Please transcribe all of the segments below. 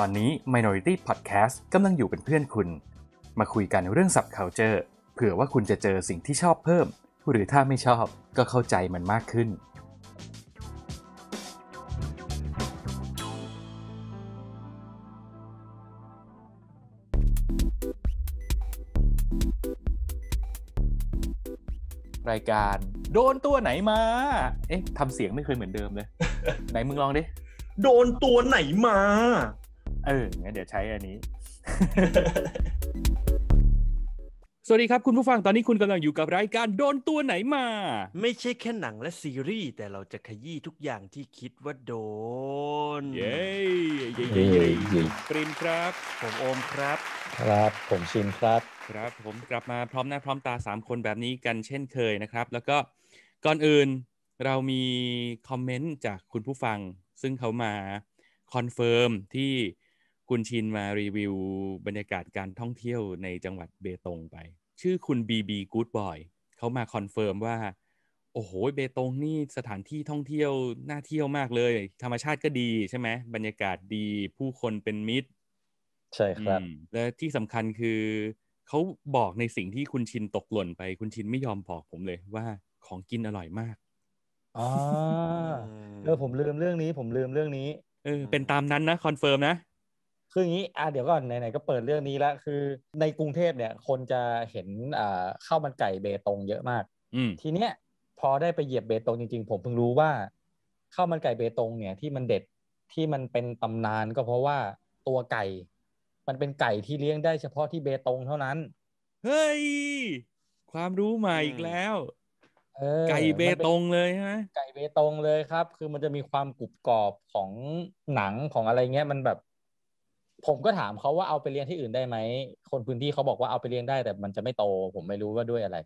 ตอนนี้ Minority Podcast กำลังอยู่เป็นเพื่อนคุณ มาคุยกันเรื่องสับ culture เผื่อว่าคุณจะเจอสิ่งที่ชอบเพิ่ม หรือถ้าไม่ชอบก็เข้าใจมันมากขึ้น รายการโดนตัวไหนมา เอ๊ะ ทำเสียงไม่เคยเหมือนเดิมเลย ไหนมึงลองดิ โดนตัวไหนมาเออ งั้นเดี๋ยวใช้อันนี้ สวัสดีครับคุณผู้ฟัง ตอนนี้คุณกำลังอยู่กับรายการโดนตัวไหนมา ไม่ใช่แค่หนังและซีรีส์ แต่เราจะขยี้ทุกอย่างที่คิดว่าโดนเย้ เย้เย้เย้เย้ปริมครับ ผมโอมครับ ครับ ผมชินครับ ครับ ผมกลับมาพร้อมหน้าพร้อมตาสามคนแบบนี้กันเช่นเคยนะครับ แล้วก็ ก่อนอื่นเรามีคอมเมนต์จากคุณผู้ฟังซึ่งเขามาคอนเฟิร์มที่คุณชินมารีวิวบรรยากาศการท่องเที่ยวในจังหวัดเบตงไป ชื่อคุณบีบีกูดบอยเขามาคอนเฟิร์มว่า โอ้โหเบตงนี่สถานที่ท่องเที่ยว น่าเที่ยวมากเลย ธรรมชาติก็ดีใช่ไหมบรรยากาศดีผู้คนเป็นมิตร ใช่ครับ และที่สำคัญคือ เขาบอกในสิ่งที่คุณชินตกหล่นไป คุณชินไม่ยอมบอกผมเลยว่าของกินอร่อยมากอ๋อเออผมลืมเรื่องนี้ ผมลืมเรื่องนี้เออเป็นตามนั้นนะคอนเฟิร์มนะคืออย่างนี้อ่ะเดี๋ยวก่อนไหนๆก็เปิดเรื่องนี้ละคือ ในกรุงเทพเนี่ย คนจะเห็นอ่าข้าวมันไก่เบตงเยอะมากทีเนี้ยพอได้ไปเหยียบเบตงจริง ๆ ผมเพิ่งรู้ว่าข้าวมันไก่เบตงเนี่ย ที่มันเด็ดที่มันเป็นตำนาน ก็เพราะว่าตัวไก่ มันเป็นไก่ที่เลี้ยงได้เฉพาะที่เบตงเท่านั้นเฮ้ย ความรู้ใหม่อีกแล้วไก่เบตงเลยใช่ไหมไก่เบตงเลยครับ คือมันจะมีความกรุบกรอบของหนังของอะไรเงี้ยมันแบบผมก็ถามเขาว่าเอาไปเรียนที่อื่นได้ไหมคนพื้นที่เขาบอกว่าเอาไปเลี้ยงได้ แต่มันจะไม่โต ผมไม่รู้ว่าด้วยอะไร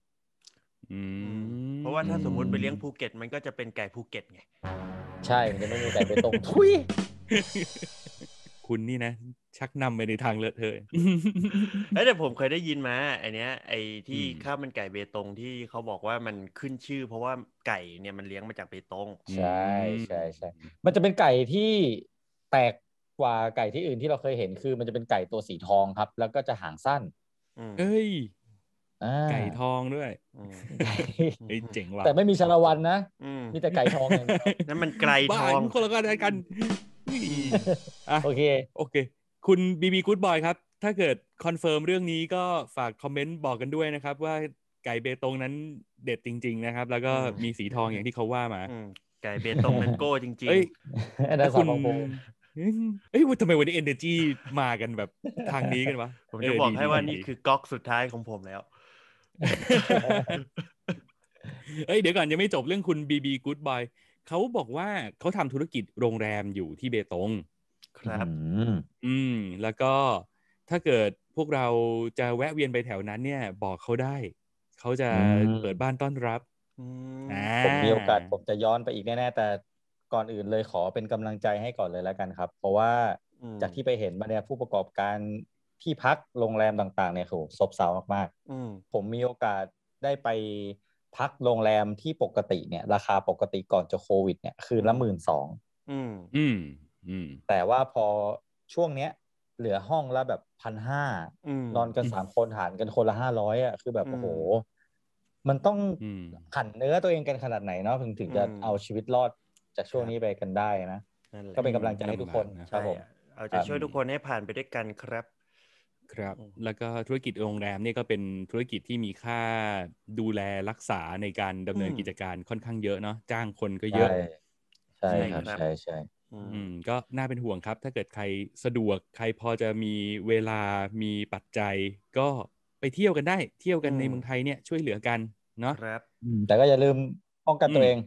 เพราะว่าถ้าสมมุติไปเลี้ยงภูเก็ตมันก็จะเป็นไก่ภูเก็ตไงใช่มันจะไม่มีไก่ไปตรงทุยคุณนี่นะชักนำไปในทางเลอะเทอะเอ้แต่ผมเคยได้ยินมาไอเนี้ย ไอที่ข้าวมันไก่เบตงที่เขาบอกว่ามันขึ้นชื่อ เพราะว่าไก่เนี่ยมันเลี้ยงมาจากเบตงใช่ใช่ใช่มันจะเป็นไก่ที่แตกกว่าไก่ที่อื่นที่เราเคยเห็นคือมันจะเป็นไก่ตัวสีทองครับแล้วก็จะหางสั้นเอ้ยไก่ทองด้วยไอ้เจ๋งว่ะแต่ไม่มีชะละวันนะ มีแต่ไก่ทอง นั่นมันไก่ทองคนละกันกันโอเค โอเค คุณบีบีกู๊ดบอยครับ ถ้าเกิดคอนเฟิร์มเรื่องนี้ก็ฝากคอมเมนต์บอกกันด้วยนะครับ ว่าไก่เบตงนั้นเด็ดจริงๆนะครับ แล้วก็มีสีทองอย่างที่เขาว่ามาไก่เบตงนันโก้จริงๆถ้ยคุณเอ้ยทำไมวันนี้เอ e r g y มากันแบบทางนี้กันวะผมจะบอกให้ว่า นี่คือก๊อกสุดท้ายของผมแล้วเอ้ยเดี๋ยวก่อนยังไม่จบเรื่องคุณบบีกู๊ดบอยเขาบอกว่าเขาทำธุรกิจโรงแรมอยู่ที่เบตงครับอืม แล้วก็ถ้าเกิดพวกเราจะแวะเวียนไปแถวนั้นเนี่ย บอกเขาได้ เขาจะเปิดบ้านต้อนรับผมมีโอกาสผมจะย้อนไปอีกแน่ๆแต่ก่อนอื่นเลยขอเป็นกำลังใจให้ก่อนเลยแล้วกันครับ เพราะว่าจากที่ไปเห็นมาเนี่ยผู้ประกอบการที่พักโรงแรมต่างๆเนี่ยโหซบเซามากๆผมมีโอกาสได้ไปพักโรงแรมที่ปกติเนี่ย ราคาปกติก่อนจะโควิด เนี่ยคืนละหมื่นสองแต่ว่าพอช่วงเนี้ยเหลือห้องละแบบพันห้านอนกันสามคนหารกันคนละห้าร้อยอ่ะ คือแบบโอ้โหมันต้องขันเนื้อตัวเองกันขนาดไหนเนาะถึงถึงจะเอาชีวิตรอดจากช่วงนี้ไปกันได้นะก็เป็นกำลังใจให้ทุกคนครับผมเอาจะช่วยทุกคน ให้ผ่านไปด้วยกันครับ ครับ แล้วก็ธุรกิจโรงแรมนี่ก็เป็นธุรกิจที่มีค่าดูแลรักษาในการดำเนินกิจการค่อนข้างเยอะเนาะจ้างคนก็เยอะใช่ครับใช่ใช่อืมก็น่าเป็นห่วงครับถ้าเกิดใครสะดวกใครพอจะมีเวลามีปัจจัย ก็ไปเที่ยวกันได้เที่ยวกันในเมืองไทยเนี่ยช่วยเหลือกันเนาะครับ แต่ก็อย่าลืมป้องกันตัวเอง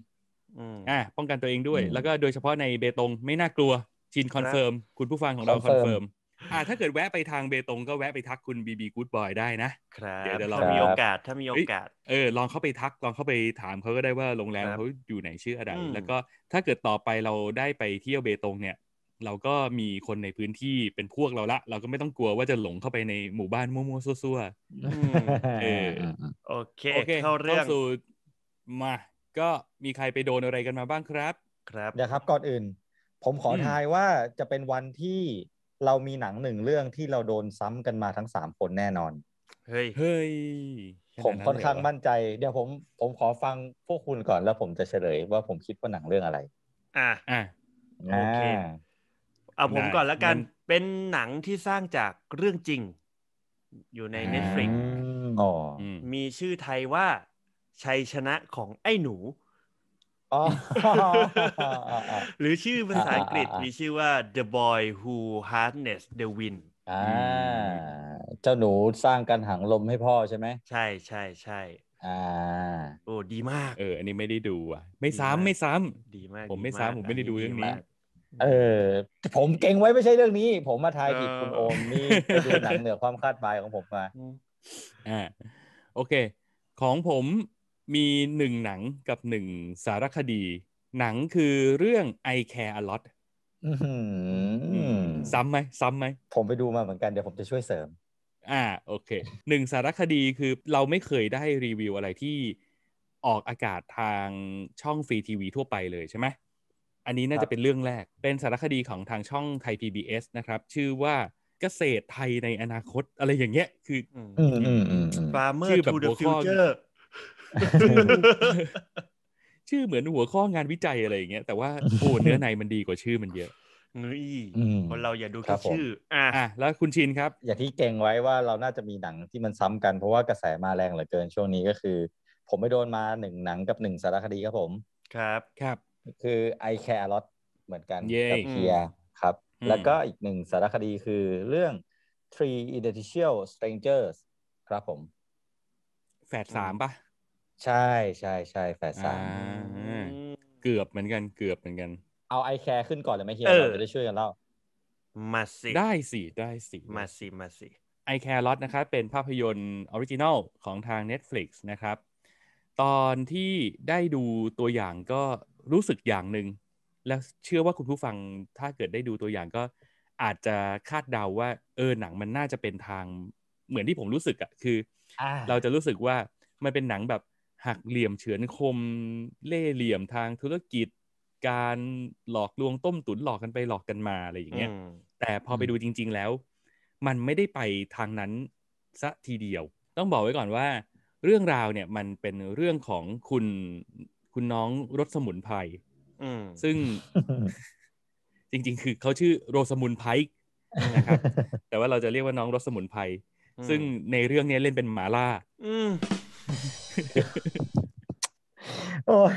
อ่าป้องกันตัวเองด้วย แล้วก็โดยเฉพาะในเบตงไม่น่ากลัวชินคอนเฟิร์มคุณผู้ฟังของเราคอนเฟิร์มอ่า ถ้าเกิดแวะไปทางเบตง ก็แวะไปทักคุณบีบีกู๊ดบอยได้นะครับเดี๋ยวเอามีโอกาสถ้ามีโอกาส เออลองเข้าไปทักลองเข้าไปถามเขาก็ได้ว่าโรงแรมเขาอยู่ไหนชื่ออะไรแล้วก็ถ้าเกิดต่อไปเราได้ไปเที่ยวเบตงเนี่ย เราก็มีคนในพื้นที่เป็นพวกเราละเราก็ไม่ต้องกลัวว่าจะหลงเข้าไปในหมู่บ้านมั่วๆซั่วๆโอเคเข้าเรื่องมาก็มีใครไปโดนอะไรกันมาบ้างครับ ครับ เดี๋ยวครับ ก่อนอื่น ผมขอทายว่าจะเป็นวันที่เรามีหนังหนึ่งเรื่องที่เราโดนซ้ำกันมาทั้งสามคนแน่นอน เฮ้ยเฮ้ยผมค่อนข้างมั่นใจ เดี๋ยวผม ผมขอฟังพวกคุณก่อนแล้ว ผมจะเฉลยว่าผมคิดว่าหนังเรื่องอะไร อ่าอ่าโอเคเอาผมก่อนแล้วกันเป็นหนังที่สร้างจากเรื่องจริง อยู่ในเ n e t f อ๋อมีชื่อไทยว่าชัยชนะของไอ้หนู หรือชื่อภาษาอังกฤษมีชื่อว่า The Boy Who Harnessed the Wind อ่า เจ้าหนูสร้างกันหางลมให้พ่อใช่ไหม ใช่ใช่ใช่ อ่าโอ้ดีมาก เอออันนี้ไม่ได้ดูอ่ะ ไม่ซ้ำไม่ซ้ำดีมาก ผมไม่ซ้ำผมไม่ได้ดูเรื่องนี้ เออ ผมเก่งไว้ไม่ใช่เรื่องนี้ ผมมาทายผิดคุณโอมนี่ไปดูหนังเหนือความคาดหมายของผมมาอ่าโอเค ของผมมีหนึ่งหนังกับหนึ่งสารคดี หนังคือเรื่อง I Care a lot ซ้ำไหมซ้ำไหม ผมไปดูมาเหมือนกันเดี๋ยวผมจะช่วยเสริม อ่าโอเคหนึ่งสารคดีคือเราไม่เคยได้รีวิวอะไรที่ออกอากาศทางช่องฟรีทีวีทั่วไปเลยใช่ไหมอันนี้น่าจะเป็นเรื่องแรก เป็นสารคดีของทางช่องไทย PBS นะครับ ชื่อว่าเกษตรไทยในอนาคตอะไรอย่างเงี้ยคือฟาร์มเมอร์ชื่อแบบหัวข้อชื่อเหมือนหัวข้องานวิจัยอะไรอย่างเงี้ยแต่ว่าโอ้เนื้อในมันดีกว่าชื่อมันเยอะเ้ยคนเราอย่าดูแค่ชื่ออ่าแล้วคุณชินครับอย่างที่เก่งไว้ว่าเราน่าจะมีหนังที่มันซ้ำกันเพราะว่ากระแสมาแรงเหลือเกิน ช่วงนี้ก็คือ ผมไปโดนมาหนึ่งหนังกับหนึ่งสารคดีครับผม ครับครับคือไอแคร์ลอตเหมือนกันกับเคียครับ แล้วก็อีกหนึ่งสารคดีคือเรื่อง Three Identical Strangers ครับผมแฝดสามปะใช่ใช่ใช่แฝดสามเกือบเหมือนกันเกือบเหมือนกัน เอาไอแคร์ขึ้นก่อนเลยไหมเฮียเราจะได้ช่วยกันเล่ามาสิได้สิ ได้สิ มาสิ มาสิไอแคร์ลอตนะครับเป็นภาพยนตร์ออริจินอลของทาง Netflix นะครับ ตอนที่ได้ดูตัวอย่างก็รู้สึกอย่างหนึ่งแล้วเชื่อว่าคุณผู้ฟังถ้าเกิดได้ดูตัวอย่างก็อาจจะคาดเดาว่าเออหนังมันน่าจะเป็นทางเหมือนที่ผมรู้สึกอะคืออเราจะรู้สึกว่ามันเป็นหนังแบบหักเหลี่ยมเฉือนคมเล่เหลี่ยมทางธุรกิจการหลอกลวงต้มตุ๋นหลอกกันไปหลอกกันมาอะไรอย่างเงี้ย แต่พอไปดูจริงๆแล้ว มันไม่ได้ไปทางนั้นซะทีเดียว ต้องบอกไว้ก่อนว่า เรื่องราวเนี่ยมันเป็นเรื่องของคุณคุณน้องรสสมุนไพรซึ่งจริงๆ คือเขาชื่อโรสมุนไพรนะครับแต่ว่าเราจะเรียกว่าน้องรสสมุนไพรซึ่งในเรื่องนี้เล่นเป็นหมาล่าโอ้ย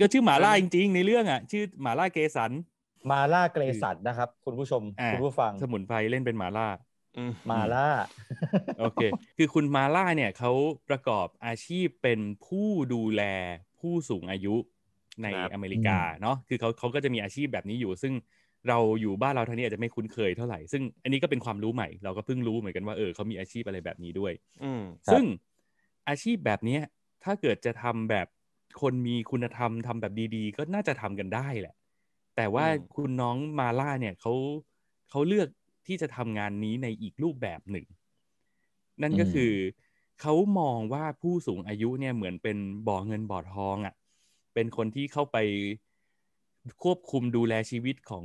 ก็ชื่อหมาล่าจริงๆในเรื่อง อ่ะ ชื่อหมาล่าเกสันมาล่าเกรสันนะครับ คุณผู้ชมคุณผู้ฟังสมุนไพรเล่นเป็นหมาล่ามาล่า โอเค คือคุณมาล่า เนี่ยเขาประกอบอาชีพเป็นผู้ดูแลผู้สูงอายุในอเมริกา เนาะคือเขาเขาก็จะมีอาชีพแบบนี้อยู่ซึ่งเราอยู่บ้านเราทางนี้อาจจะไม่คุ้นเคยเท่าไหร่ ซึ่งอันนี้ก็เป็นความรู้ใหม่เราก็เพิ่งรู้เหมือนกันว่าเออเขามีอาชีพอะไรแบบนี้ด้วยซึ่งอาชีพแบบนี้ถ้าเกิดจะทำแบบคนมีคุณธรรมทำแบบดีๆ ก็น่าจะทำกันได้แหละ แต่ว่าคุณน้องมาล่าเนี่ยเขาเขาเลือกที่จะทำงานนี้ในอีกรูปแบบหนึ่ง นั่นก็คือเขามองว่าผู้สูงอายุเนี่ยเหมือนเป็นบ่อเงินบ่อทองอะ่ะ เป็นคนที่เข้าไปควบคุมดูแลชีวิตของ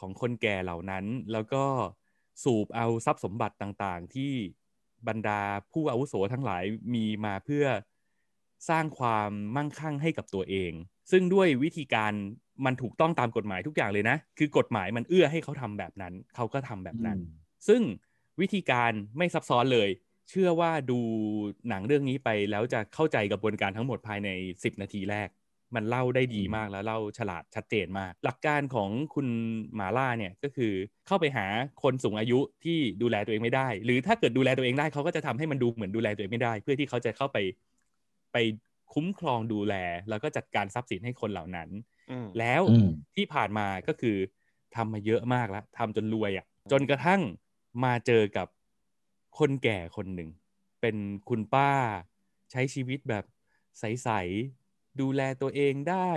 ของคนแก่เหล่านั้นแล้วก็สูบเอาทรัพย์สมบัติต่างๆ ที่บรรดาผู้อาวุโสทั้งหลายมีมาเพื่อสร้างความมั่งคั่งให้กับตัวเอง ซึ่งด้วยวิธีการมันถูกต้องตามกฎหมายทุกอย่างเลยนะ คือกฎหมายมันเอื้อให้เขาทำแบบนั้นเขาก็ทำแบบนั้น ซึ่งวิธีการไม่ซับซ้อนเลย เชื่อว่าดูหนังเรื่องนี้ไป แล้วจะเข้าใจกระบวนการทั้งหมดภายใน 10 นาทีแรกมันเล่าได้ดีมากแล้วเล่าฉลาดชัดเจนมาก หลักการของคุณหมาล่าเนี่ยก็คือเข้าไปหาคนสูงอายุที่ดูแลตัวเองไม่ได้ หรือถ้าเกิดดูแลตัวเองได้เขาก็จะทำให้มันดูเหมือนดูแลตัวเองไม่ได้ เพื่อที่เขาจะเข้าไปไปคุ้มครองดูแล แล้วก็จัดการทรัพย์สินให้คนเหล่านั้น แล้วที่ผ่านมาก็คือทำมาเยอะมากแล้วทำจนรวยอะ่ะจนกระทั่งมาเจอกับคนแก่คนหนึ่งเป็นคุณป้า ใช้ชีวิตแบบใสดูแลตัวเองได้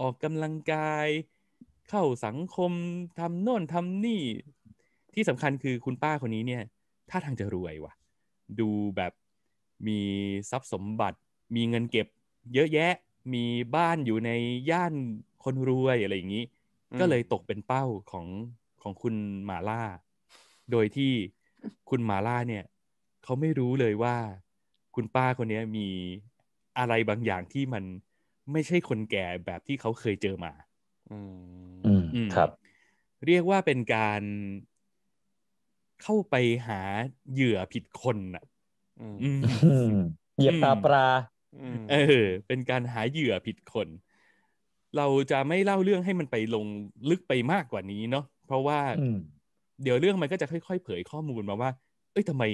ออกกำลังกาย เข้าสังคมทำโน่นทำนี่ที่สำคัญคือคุณป้าคนนี้เนี่ยท่าทางจะรวยว่ะดูแบบมีทรัพย์สมบัติ มีเงินเก็บ เยอะแยะมีบ้านอยู่ในย่านคนรวย อะไรอย่างนี้ ก็เลยตกเป็นเป้าของของคุณหมาล่า โดยที่คุณหมาล่าเนี่ยเขาไม่รู้เลยว่า คุณป้าคนนี้มีอะไรบางอย่างที่มันไม่ใช่คนแก่แบบที่เขาเคยเจอมา อืม ครับ เรียกว่าเป็นการเข้าไปหาเหยื่อผิดคนอ่ะเหยียบตาปลาเออ เป็นการหาเหยื่อผิดคน เราจะไม่เล่าเรื่องให้มันไปลงลึกไปมากกว่านี้ เนาะ เพราะว่าเดี๋ยวเรื่องมันก็จะค่อย ๆ เผยข้อมูลมาว่า เอ้ยทำไม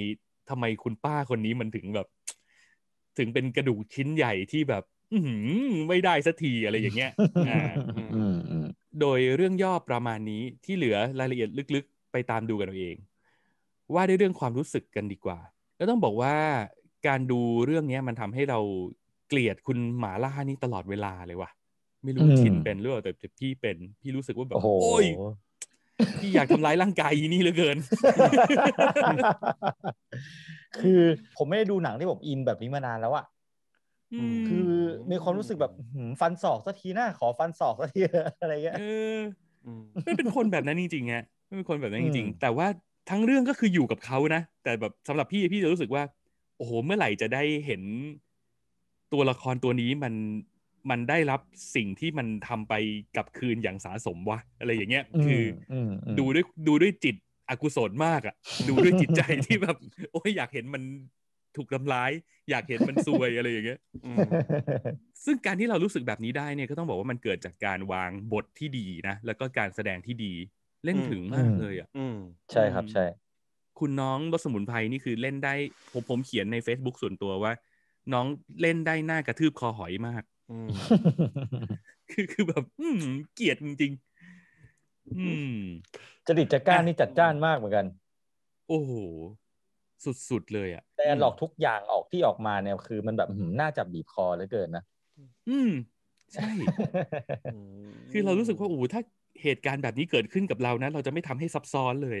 ทำไมคุณป้าคนนี้มันถึงแบบ ถึงเป็นกระดูกชิ้นใหญ่ที่แบบไม่ได้สักทีอะไรอย่างเงี้ยโดยเรื่องย่อประมาณนี้ที่เหลือรายละเอียดลึก ๆ ไปตามดูกันเอาเองว่าด้วยเรื่องความรู้สึกกันดีกว่าก็ต้องบอกว่าการดูเรื่องนี้มันทำให้เราเกลียดคุณหมาล่านี้ตลอดเวลาเลยว่ะไม่รู้ชินเป็นหรือเปล่าแต่พี่เป็น พี่รู้สึกว่าแบบโอ้ยพี่อยากทำร้ายร่างกายนี่เหลือเกิน คือผมไม่ได้ดูหนังที่ผมอินแบบนี้มานานแล้วอะคือมีความรู้สึกแบบฟันศอกสักทีหน้า ขอฟันศอกสักทีอะไรเงี้ยไม่เป็นคนแบบนั้นจริงๆฮะไม่เป็นคนแบบนั้นจริงๆแต่ว่าทั้งเรื่องก็คืออยู่กับเขานะแต่แบบสำหรับพี่พี่จะรู้สึกว่า โอ้โหเมื่อไหร่จะได้เห็นตัวละครตัวนี้มันมันได้รับสิ่งที่มันทำไปกับคืนอย่างสาสมวะอะไรอย่างเงี้ยคือดูด้วยดูด้วยจิตอกุศลมากอะดูด้วยจิตใจที่แบบ โอ้ยอยากเห็นมันถูกทำร้ายอยากเห็นมันซวยอะไรอย่างเงี้ยซึ่งการที่เรารู้สึกแบบนี้ได้เนี่ยก็ต้องบอกว่ามันเกิดจากการวางบทที่ดีนะ แล้วก็การแสดงที่ดีเล่นถึงมากเลยอ่ะใช่ครับใช่ คุณน้องรสมุนไพรนี่คือเล่นได้ผมผมเขียนใน Facebook ส่วนตัวว่า น้องเล่นได้หน้ากระทืบคอหอยมากคือคือแบบเกลียดจริงงจริตจักก้านี่จัดจ้านมากเหมือนกัน โอ้โหสุดๆ เลยอ่ะแต่หลอกทุกอย่างออกที่ออกมาเนี่ยคือ มันแบบน่าจับบีบคอเหลือเกินนะอืมใช่คือเรารู้สึกว่าโอ้ถ้าเหตุการณ์แบบนี้เกิดขึ้นกับเรานะเราจะไม่ทำให้ซับซ้อนเลย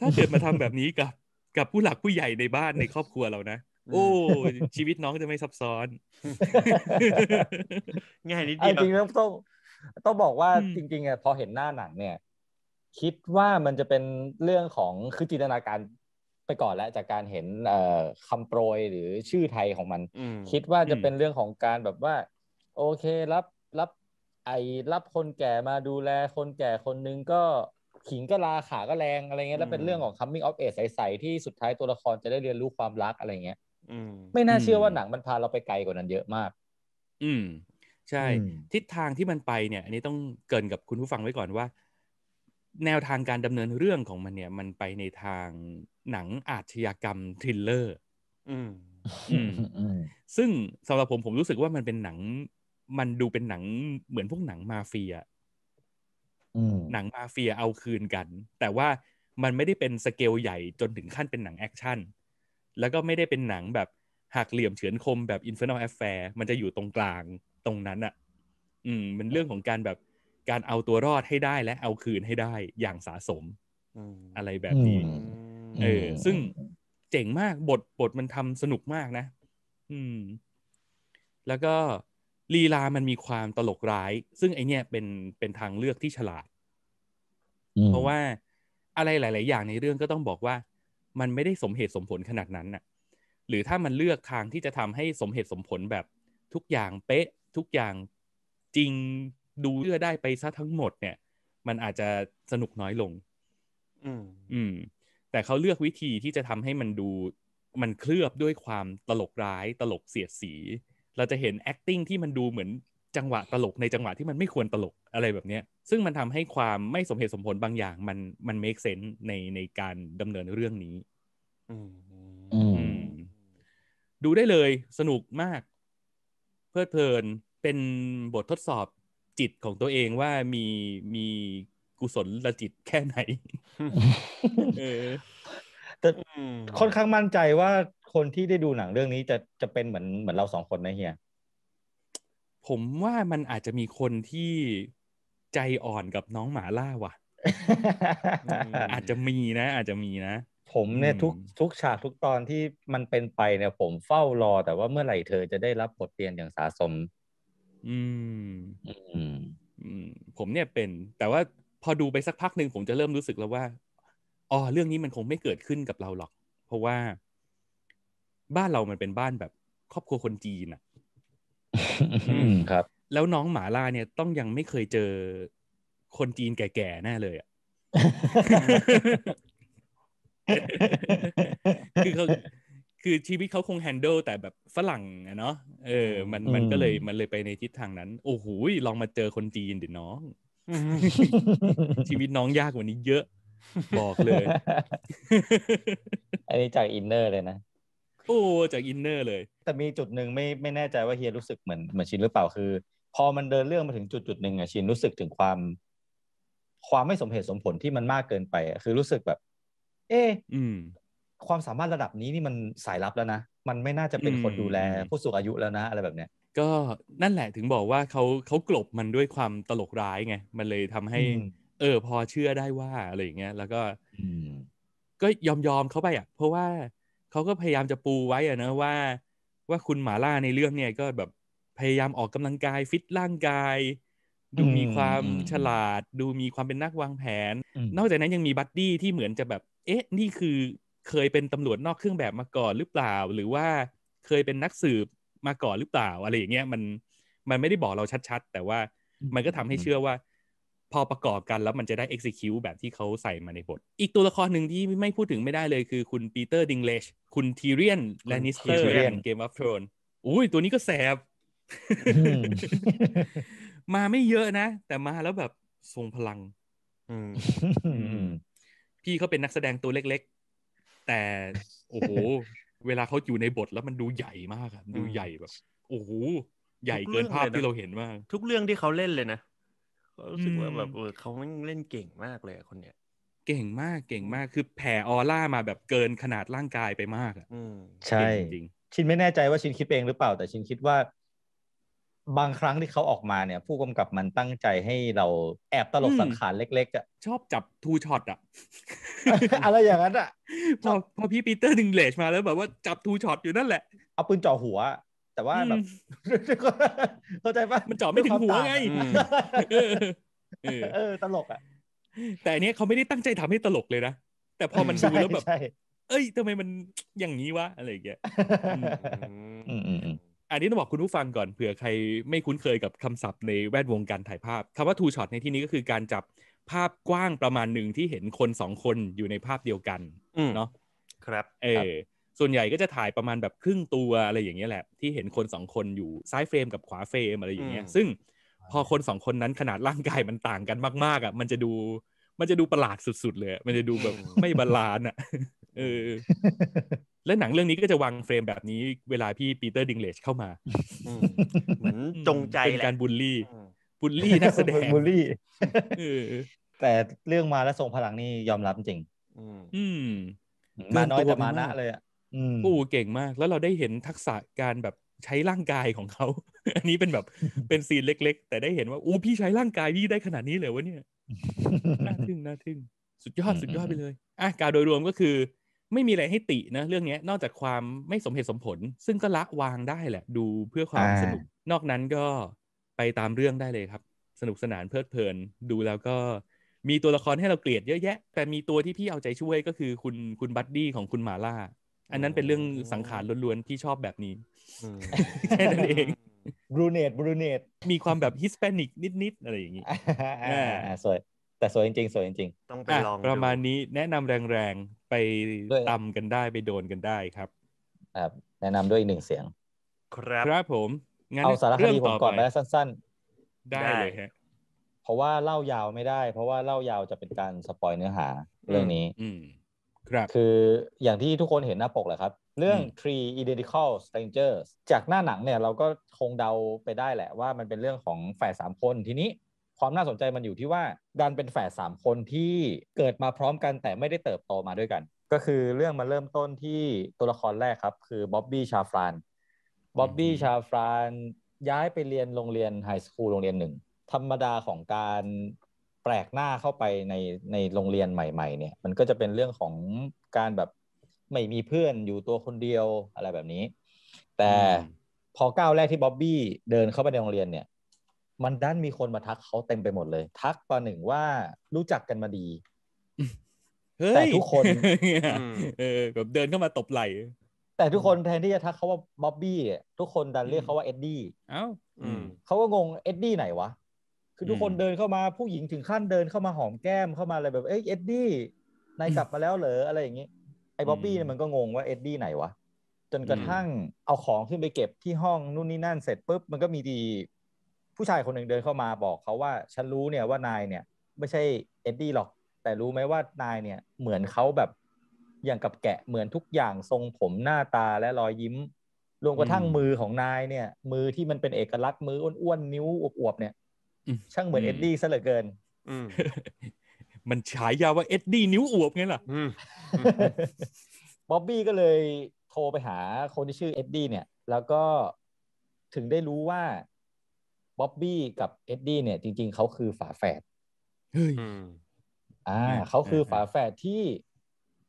ถ้าเกิดมาทำแบบนี้กับ กับผู้หลักผู้ใหญ่ในบ้านในครอบครัวเรานะโอ้ชีวิตน้องจะไม่ซับซ้อนง่ายนิดเดียวจริงๆต้องต้องบอกว่าจริงๆอ่ะพอเห็นหน้าหนังเนี่ยคิดว่ามันจะเป็นเรื่องของคือจินตนาการไปก่อนแล้วจากการเห็นคำโปรยหรือชื่อไทยของมัน คิดว่าจะเป็นเรื่องของการแบบว่า โอเครับรับ ไอรับคนแก่มาดูแลคนแก่คนนึงก็ขิงก็ลาขาก็แรงอะไรเงี้ยแล้วเป็นเรื่องของ coming of age ใสๆที่สุดท้ายตัวละครจะได้เรียนรู้ความรักอะไรเงี้ยไม่น่าเชื่อว่าหนัง มันพาเราไปไกลกว่านั้นเยอะมาก อืม ใช่ ทิศทางที่มันไปเนี่ย อันนี้ต้องเกินกับคุณผู้ฟังไว้ก่อนว่าแนวทางการดำเนินเรื่องของมันเนี่ย มันไปในทางหนังอาชญากรรมทริลเลอร์ซึ่งสำหรับผมผมรู้สึกว่ามันเป็นหนัง มันดูเป็นหนังเหมือนพวกหนังมาเฟีย หนังมาเฟียเอาคืนกัน แต่ว่ามันไม่ได้เป็นสเกลใหญ่จนถึงขั้นเป็นหนังแอคชั่นแล้วก็ไม่ได้เป็นหนังแบบหักเหลี่ยมเฉือนคมแบบ Infernal Affair มันจะอยู่ตรงกลางตรงนั้นอะอืมมันเรื่องของการแบบการเอาตัวรอดให้ได้และเอาคืนให้ได้อย่างสะสมอะไรแบบนี้ เออ ซึ่งเจ๋งมากบทบทมันทำสนุกมากนะ อืม แล้วก็ลีลามันมีความตลกร้าย ซึ่งไอเนี้ยเป็นเป็นทางเลือกที่ฉลาด เพราะว่าอะไรหลาย ๆ อย่างในเรื่องก็ต้องบอกว่า มันไม่ได้สมเหตุสมผลขนาดนั้นน่ะ หรือถ้ามันเลือกทางที่จะทำให้สมเหตุสมผลแบบทุกอย่างเป๊ะทุกอย่างจริงดูเลื่อได้ไปซะทั้งหมดเนี่ย มันอาจจะสนุกน้อยลง อืมอืมแต่เขาเลือกวิธีที่จะทำให้มันดูมันเคลือบด้วยความตลกร้ายตลกเสียดสี เราจะเห็น acting ที่มันดูเหมือนจังหวะตลกในจังหวะที่มันไม่ควรตลกอะไรแบบเนี้ย ซึ่งมันทำให้ความไม่สมเหตุสมผลบางอย่าง มันมัน make sense ในในการดำเนินเรื่องนี้ดูได้เลยสนุกมาก เพลิดเพลินเป็นบททดสอบจิตของตัวเองว่ามีมีกุศลละจิตแค่ไหนแต่ค่อนข้างมั่นใจว่าคนที่ได้ดูหนังเรื่องนี้จะจะเป็นเหมือนเหมือนเราสองคนนะเฮียผมว่ามันอาจจะมีคนที่ใจอ่อนกับน้องหมาล่าว่ะ อาจจะมีนะอาจจะมีนะผมเนี่ยทุกทุกฉากทุกตอนที่มันเป็นไปเนี่ยผมเฝ้ารอ แต่ว่าเมื่อไหร่เธอจะได้รับบทเรียนอย่างสาสมอืม อืมผมเนี่ยเป็น แต่ว่าพอดูไปสักพักหนึ่งผมจะเริ่มรู้สึกแล้วว่าอ๋อเรื่องนี้มันคงไม่เกิดขึ้นกับเราหรอก เพราะว่า บ้านเรามันเป็นบ้านแบบครอบครัวคนจีนอะครับ แล้วน้องหมาล่าเนี่ยต้องยังไม่เคยเจอคนจีนแก่ๆแน่เลย อ่ะ คือเขาคือชีวิตเขาคงแฮนเดิลแต่แบบฝรั่งอะเนาะเออ มันมันก็เลยมันเลยไปในทิศทางนั้น โอ้โหลองมาเจอคนจีนเดี๋ยวน้อง ชีวิตน้องยากกว่านี้เยอะ บอกเลย อันนี้จากอินเนอร์เลยนะโอ้จากอินเนอร์เลย แต่มีจุดหนึ่งไม่ไม่แน่ใจว่าเฮียรู้สึกเหมือนเหมือนชินหรือเปล่าคือพอมันเดินเรื่องมาถึงจุดจุดหนึ่งอะชินรู้สึกถึงความ ความไม่สมเหตุสมผลที่มันมากเกินไปอะคือรู้สึกแบบ เอ๊อืมความสามารถระดับนี้นี่มันสายลับแล้วนะ มันไม่น่าจะเป็นคนดูแลผู้สูงอายุแล้วนะอะไรแบบเนี้ยก็นั่นแหละถึงบอกว่าเขาเขากลบมันด้วยความตลกร้ายไง มันเลยทำให้เออพอเชื่อได้ว่าอะไรอย่างเงี้ย แล้วก็ก็ยอมยอมเขาไปอ่ะ เพราะว่าเขาก็พยายามจะปูไว้อ่ะนะว่า ว่าคุณหมาล่าในเรื่องเนี่ยก็แบบพยายามออกกำลังกายฟิตร่างกาย ดูมีความฉลาด ดูมีความเป็นนักวางแผน นอกจากนั้นยังมีบัดดี้ที่เหมือนจะแบบเอ๊ะ นี่คือเคยเป็นตำรวจนอกเครื่องแบบมาก่อนหรือเปล่า หรือว่าเคยเป็นนักสืบมาก่อนหรือเปล่า อะไรอย่างเงี้ยมันมันไม่ได้บอกเราชัดๆ แต่ว่ามันก็ทำให้เชื่อว่า พอประกอบกันแล้วมันจะได้ execute แบบที่เขาใส่มาในบทอีกตัวละครหนึ่งที่ไม่พูดถึงไม่ได้เลย คือคุณปีเตอร์ดิงเลชคุณทีเรียน แลนิสเตอร์เกมวัฟโทนอุ้ย ตัวนี้ก็แสบ มาไม่เยอะนะแต่มาแล้วแบบทรงพลังพี่เขาเป็นนักแสดงตัวเล็กแต่โอ้โหเวลาเขาอยู่ในบทแล้วมันดูใหญ่มากอะดูใหญ่แบบโอ้โหใหญ่เกินภาพที่เราเห็นมากทุกเรื่องที่เขาเล่นเลยนะรู้สึกว่าแบบเออเขาเล่นเก่งมากเลยคนเนี้ย เก่งมากเก่งมากคือแผ่ออร่ามาแบบเกินขนาดร่างกายไปมากอ่ะใช่จริง ชินไม่แน่ใจว่าชินคิดเองหรือเปล่า แต่ชินคิดว่าบางครั้งที่เขาออกมาเนี่ยผู้กำกับมันตั้งใจให้เราแอบตลกสังขารเล็ก ๆ อ่ะ ชอบจับทูช็อตอ่ะ อะไรอย่างนั้นอ่ะ พอพอพี่ปีเตอร์ดึงเลชมาแล้วแบบว่าจับทูช็อตอยู่นั่นแหละเอาปืนจ่อหัว แต่ว่าแบบเข้าใจปะมันจ่อไม่ถึงหัวไงเออ ตลกอ่ะ แต่เนี้ยเขาไม่ได้ตั้งใจทำให้ตลกเลยนะ แต่พอมันดูแล้วแบบเอ้ยทำไมมันอย่างนี้วะอะไรอย่างเงี้ยอันนี้ต้องบอกคุณผู้ฟังก่อนเผื่อใครไม่คุ้นเคยกับคำศัพท์ในแวดวงการถ่ายภาพ คำว่าทูช็อตในที่นี้ก็คือการจับภาพกว้างประมาณหนึ่งที่เห็นคนสองคนอยู่ในภาพเดียวกันเนาะครับเออส่วนใหญ่ก็จะถ่ายประมาณแบบครึ่งตัวอะไรอย่างเงี้ยแหละ ที่เห็นคนสองคนอยู่ซ้ายเฟรมกับขวาเฟรมอะไรอย่างเงี้ยซึ่งพอคนสองคนนั้นขนาดร่างกายมันต่างกันมาก ๆอ่ะมันจะดูมันจะดูประหลาดสุด ๆเลย มันจะดูแบบไม่บาลานอ่ะเออ และหนังเรื่องนี้ก็จะวางเฟรมแบบนี้เวลาพี่ปีเตอร์ดิงเลชเข้ามาเหมือนจงใจเป็นการบูลลี่บูลลี่นักแสดงบูลลี่แต่เรื่องมาและทรงพลังนี่ยอมรับจริง อืม มาน้อยแต่มานะเลยอ่ะอู้เก่งมากแล้วเราได้เห็นทักษะการแบบใช้ร่างกายของเขา อันนี้เป็นแบบเป็นซีนเล็กๆ แต่ได้เห็นว่าอู้พี่ใช้ร่างกายพี่ได้ขนาดนี้เลยวะเนี่ย น่าทึ่งน่าทึ่ง สุดยอดสุดยอดไปเลยอ่ะการโดยรวมก็คือไม่มีอะไรให้ตินะ เรื่องนี้นอกจากความไม่สมเหตุสมผล ซึ่งก็ละวางได้แหละ ดูเพื่อความสนุก นอกนั้นก็ไปตามเรื่องได้เลยครับ สนุกสนานเพลิดเพลิน ดูแล้วก็มีตัวละครให้เราเกลียดเยอะแยะ แต่มีตัวที่พี่เอาใจช่วยก็คือคุณคุณบัดดี้ของคุณหมาล่า อันนั้นเป็นเรื่องสังขารล้วนๆที่ชอบแบบนี้แค่นั้นเองบรูเนตบรูเนตมีความแบบฮิสแปนิกนิดๆอะไรอย่างนี้อ่าสวยแต่สวยจริงๆสวยจริง ๆ ต้องไปลองประมาณนี้แนะนำแรงไปตำกันได้ไปโดนกันได้ครับครับ แนะนำด้วยอีกหนึ่งเสียง ครับครับผมงั้นเอาสารคดีผมก่อนไปสั้น ๆ ได้เลยฮะเพราะว่าเล่ายาวไม่ได้ เพราะว่าเล่ายาวจะเป็นการสปอยเนื้อหาเรื่องนี้ อืครับคืออย่างที่ทุกคนเห็นหน้าปกแหละครับ เรื่อง Three Identical Strangers จากหน้าหนังเนี่ยเราก็คงเดาไปได้แหละว่ามันเป็นเรื่องของแฝดสามคนทีนี้ความน่าสนใจมันอยู่ที่ว่าดันเป็นแฝดสามคนที่เกิดมาพร้อมกัน แต่ไม่ได้เติบโตมาด้วยกัน ก็คือเรื่องมาเริ่มต้นที่ตัวละครแรกครับ คือบ๊อบบี้ชาฟรานบ๊อบบี้ชาฟรานย้ายไปเรียนโรงเรียนไฮสคูลโรงเรียนหนึ่ง ธรรมดาของการแปลกหน้าเข้าไปในในโรงเรียนใหม่ๆเนี่ยมันก็จะเป็นเรื่องของการแบบไม่มีเพื่อนอยู่ตัวคนเดียวอะไรแบบนี้ แต่พอก้าวแรกที่บ๊อบบี้เดินเข้าไปในโรงเรียนเนี่ยมันด้านมีคนมาทักเขาเต็มไปหมดเลยทักประหนึ่งว่ารู้จักกันมาดีแต่ทุกคนเออแบบเดินเข้ามาตบไหล แต่ทุกคนแทนที่จะทักเขาว่าบ๊อบบี้ทุกคนดันเรียกเขาว่าเอ็ดดี้เขาก็งงเอ็ดดี้ไหนวะ คือทุกคนเดินเข้ามาผู้หญิงถึงขั้นเดินเข้ามาหอมแก้มเข้ามาอะไรแบบเอ้เอ็ดดี้นายกลับมาแล้วเหรออะไรอย่างนี้ไอ้บ๊อบบี้เนี่ยมันก็งงว่าเอ็ดดี้ไหนวะจนกระทั่งเอาของขึ้นไปเก็บที่ห้องนู่นนี่นั่นเสร็จปุ๊บมันก็มีดีผู้ชายคนหนึ่งเดินเข้ามาบอกเขาว่าฉันรู้เนี่ยว่านายเนี่ย ไม่ใช่เอ็ดดี้หรอก แต่รู้ไหมว่านายเนี่ย เหมือนเขาแบบ อย่างกับแกะ เหมือนทุกอย่างทรงผมหน้าตาและรอยยิ้มรวมกระทั่งมือของนายเนี่ย มือที่มันเป็นเอกลักษณ์มืออ้วนๆนิ้วอวบๆเนี่ยช่างเหมือนเอ็ดดี้ซะเหลือเกินมันฉายาว่าเอ็ดดี้นิ้วอวบไงล่ะบ๊อบบี้ก็เลยโทรไปหาคนที่ชื่อเอ็ดดี้เนี่ย แล้วก็ถึงได้รู้ว่าบ๊อบบี้กับเอ็ดดี้เนี่ยจริง ๆ เขาคือฝาแฝดเฮ้ยอ่าเขาคือฝาแฝดที่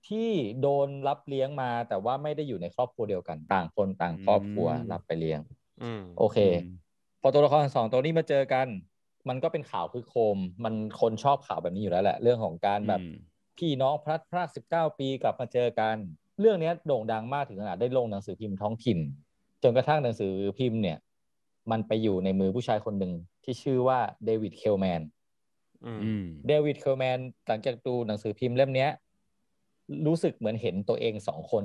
ที่โดนรับเลี้ยงมาแต่ว่าไม่ได้อยู่ในครอบครัวเดียวกัน ต่างคนต่างครอบครัวรับไปเลี้ยงโอเค พอตัวละครสอง ตัวนี้มาเจอกัน มันก็เป็นข่าวคือโคม มันคนชอบข่าวแบบนี้อยู่แล้วแหละ เรื่องของการแบบ พี่น้องพลัดพรากสิบเก้าปีกลับมาเจอกัน เรื่องนี้โด่งดังมากถึงขนาดได้ลงหนังสือพิมพ์ท้องถิ่น จนกระทั่งหนังสือพิมพ์เนี่ยมันไปอยู่ในมือผู้ชายคนหนึ่งที่ชื่อว่าเดวิดเคลแมนเดวิดเคลแมนหลังจากดูหนังสือพิมพ์เล่มนี้ รู้สึกเหมือนเห็นตัวเองสองคน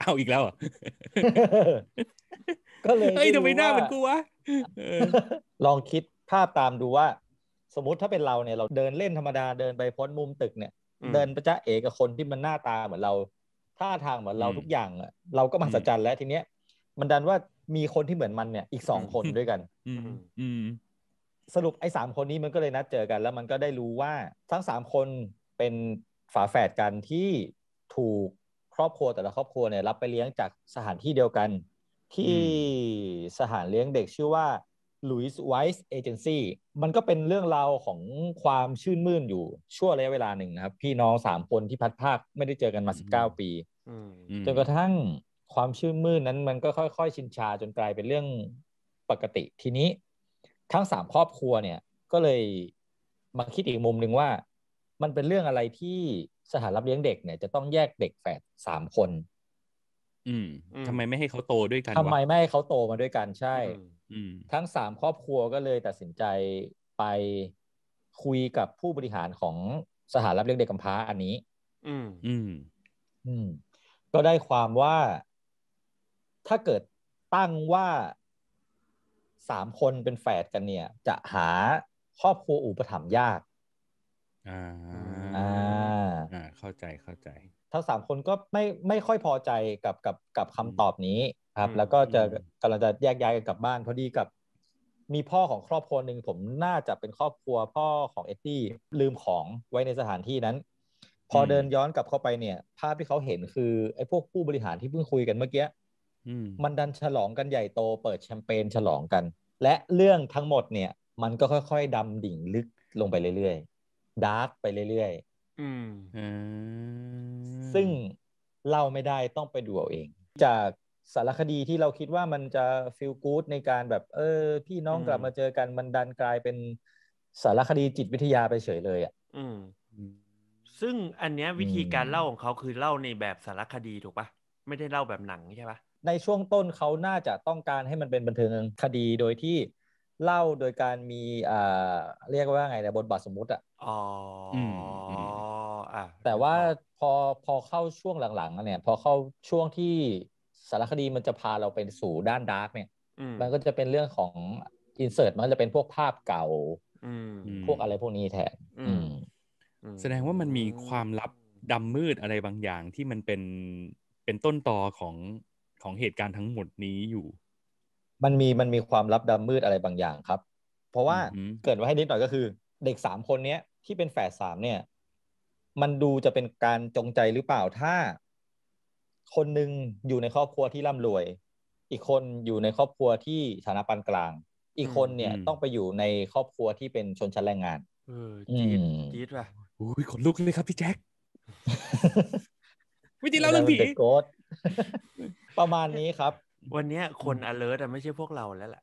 เอาอีกแล้วก็เลยเฮ้ยทำไมหน้าเหมือนกูวะลองคิดภาพตามดูว่า สมมติถ้าเป็นเราเนี่ยเราเดินเล่นธรรมดาเดินไปพ้นมุมตึกเนี่ย เดินประจ้าเอกกับคนที่มันหน้าตาเหมือนเราท่าทางเหมือนเราทุกอย่างเราก็มหัศจรรย์แล้วทีเนี้ยมันดันว่ามีคนที่เหมือนมันเนี่ยอีกสองคนด้วยกัน สรุปไอ้สามคนนี้มันก็เลยนัดเจอกัน แล้วมันก็ได้รู้ว่าทั้งสามคนเป็นฝาแฝดกันที่ถูกครอบครัวแต่ละครอบครัวเนี่ยรับไปเลี้ยงจากสถานที่เดียวกัน ที่สถานเลี้ยงเด็กชื่อว่า Louis Wise Agency มันก็เป็นเรื่องราวของความชื่นมื่นอยู่ชั่วระยะเวลาหนึ่งนะครับ พี่น้องสามคนที่พัดภาคไม่ได้เจอกันมาสิบเก้าปีจนกระทั่งความชื่นมื่นนั้น มันก็ค่อย ๆ ชินชาจนกลายเป็นเรื่องปกติ ทีนี้ทั้งสามครอบครัวเนี่ย ก็เลยมาคิดอีกมุมหนึ่งว่า มันเป็นเรื่องอะไรที่สถานรับเลี้ยงเด็กเนี่ย จะต้องแยกเด็กแฝดสามคน อืมทำไมไม่ให้เขาโตด้วยกันทำไมไม่ให้เขาโตมาด้วยกัน ใช่ อืมทั้งสามครอบครัวก็เลยตัดสินใจไปคุยกับผู้บริหารของสถานรับเลี้ยงเด็กกำพร้าอันนี้ อืมอืมอืมก็ได้ความว่าถ้าเกิดตั้งว่าสามคนเป็นแฝดกันเนี่ย จะหาครอบครัวอุปถัมภ์ยาก อ่า อ่า เข้าใจ เข้าใจ ถ้าสามคนก็ไม่ไม่ค่อยพอใจกับกับ กับคำตอบนี้ ครับ แล้วก็จะกำลังจะแยกย้ายกันกลับบ้านพอดีกับ มีพ่อของครอบครัวหนึ่ง ผมน่าจะเป็นครอบครัวพ่อของเอ็ดดี้ลืมของไว้ในสถานที่นั้น พอเดินย้อนกลับเข้าไปเนี่ย ภาพที่เขาเห็นคือไอ้พวกผู้บริหารที่เพิ่งคุยกันเมื่อกี้มันดันฉลองกันใหญ่โตเปิดแชมเปญฉลองกัน และเรื่องทั้งหมดเนี่ย มันก็ค่อย ๆดำดิ่งลึกลงไปเรื่อยๆ ดาร์กไปเรื่อยๆซึ่งเล่าไม่ได้ต้องไปดูเอาเอง จากสารคดีที่เราคิดว่ามันจะฟิลกู๊ดในการแบบ เออพี่น้องกลับมาเจอกัน มันดันกลายเป็นสารคดีจิตวิทยาไปเฉยเลยอ่ะซึ่งอันเนี้ยวิธีการเล่าของเขาคือเล่าในแบบสารคดีถูกปะไม่ได้เล่าแบบหนังใช่ปะในช่วงต้นเขาน่าจะต้องการให้มันเป็นบันเทิงคดีโดยที่เล่าโดยการมีอ่าเรียกว่าไงนะบทบาทสมมุติอ่ะ อ๋ออ๋ะแต่ว่าพอพอเข้าช่วงหลังๆเนี่ย พอเข้าช่วงที่สารคดีมันจะพาเราไปสู่ด้านดาร์กเนี่ย มันก็จะเป็นเรื่องของอินเสิร์ตมันจะเป็นพวกภาพเก่าพวกอะไรพวกนี้แทนแสดงว่ามันมีความลับดำมืดอะไรบางอย่างที่มันเป็นเป็นต้นตอของของเหตุการณ์ทั้งหมดนี้อยู่ มันมีมันมีความลับดำมืดอะไรบางอย่างครับ เพราะว่าเกิดไว้ให้นิดหน่อยก็คือ เด็กสามคนเนี้ยที่เป็นแฝดสามเนี่ย มันดูจะเป็นการจงใจหรือเปล่าถ้าคนหนึ่งอยู่ในครอบครัวที่ร่ำรวย อีกคนอยู่ในครอบครัวที่ฐานะปานกลาง อีกคนเนี่ยต้องไปอยู่ในครอบครัวที่เป็นชนชั้นแรงงานเออจีดจีดว่ะอุ้ยขนลุกเลยครับพี่แจ็ควิธีเล่าเรื่องผีประมาณนี้ครับ วันนี้คน alert แต่ไม่ใช่พวกเราแล้วแหละ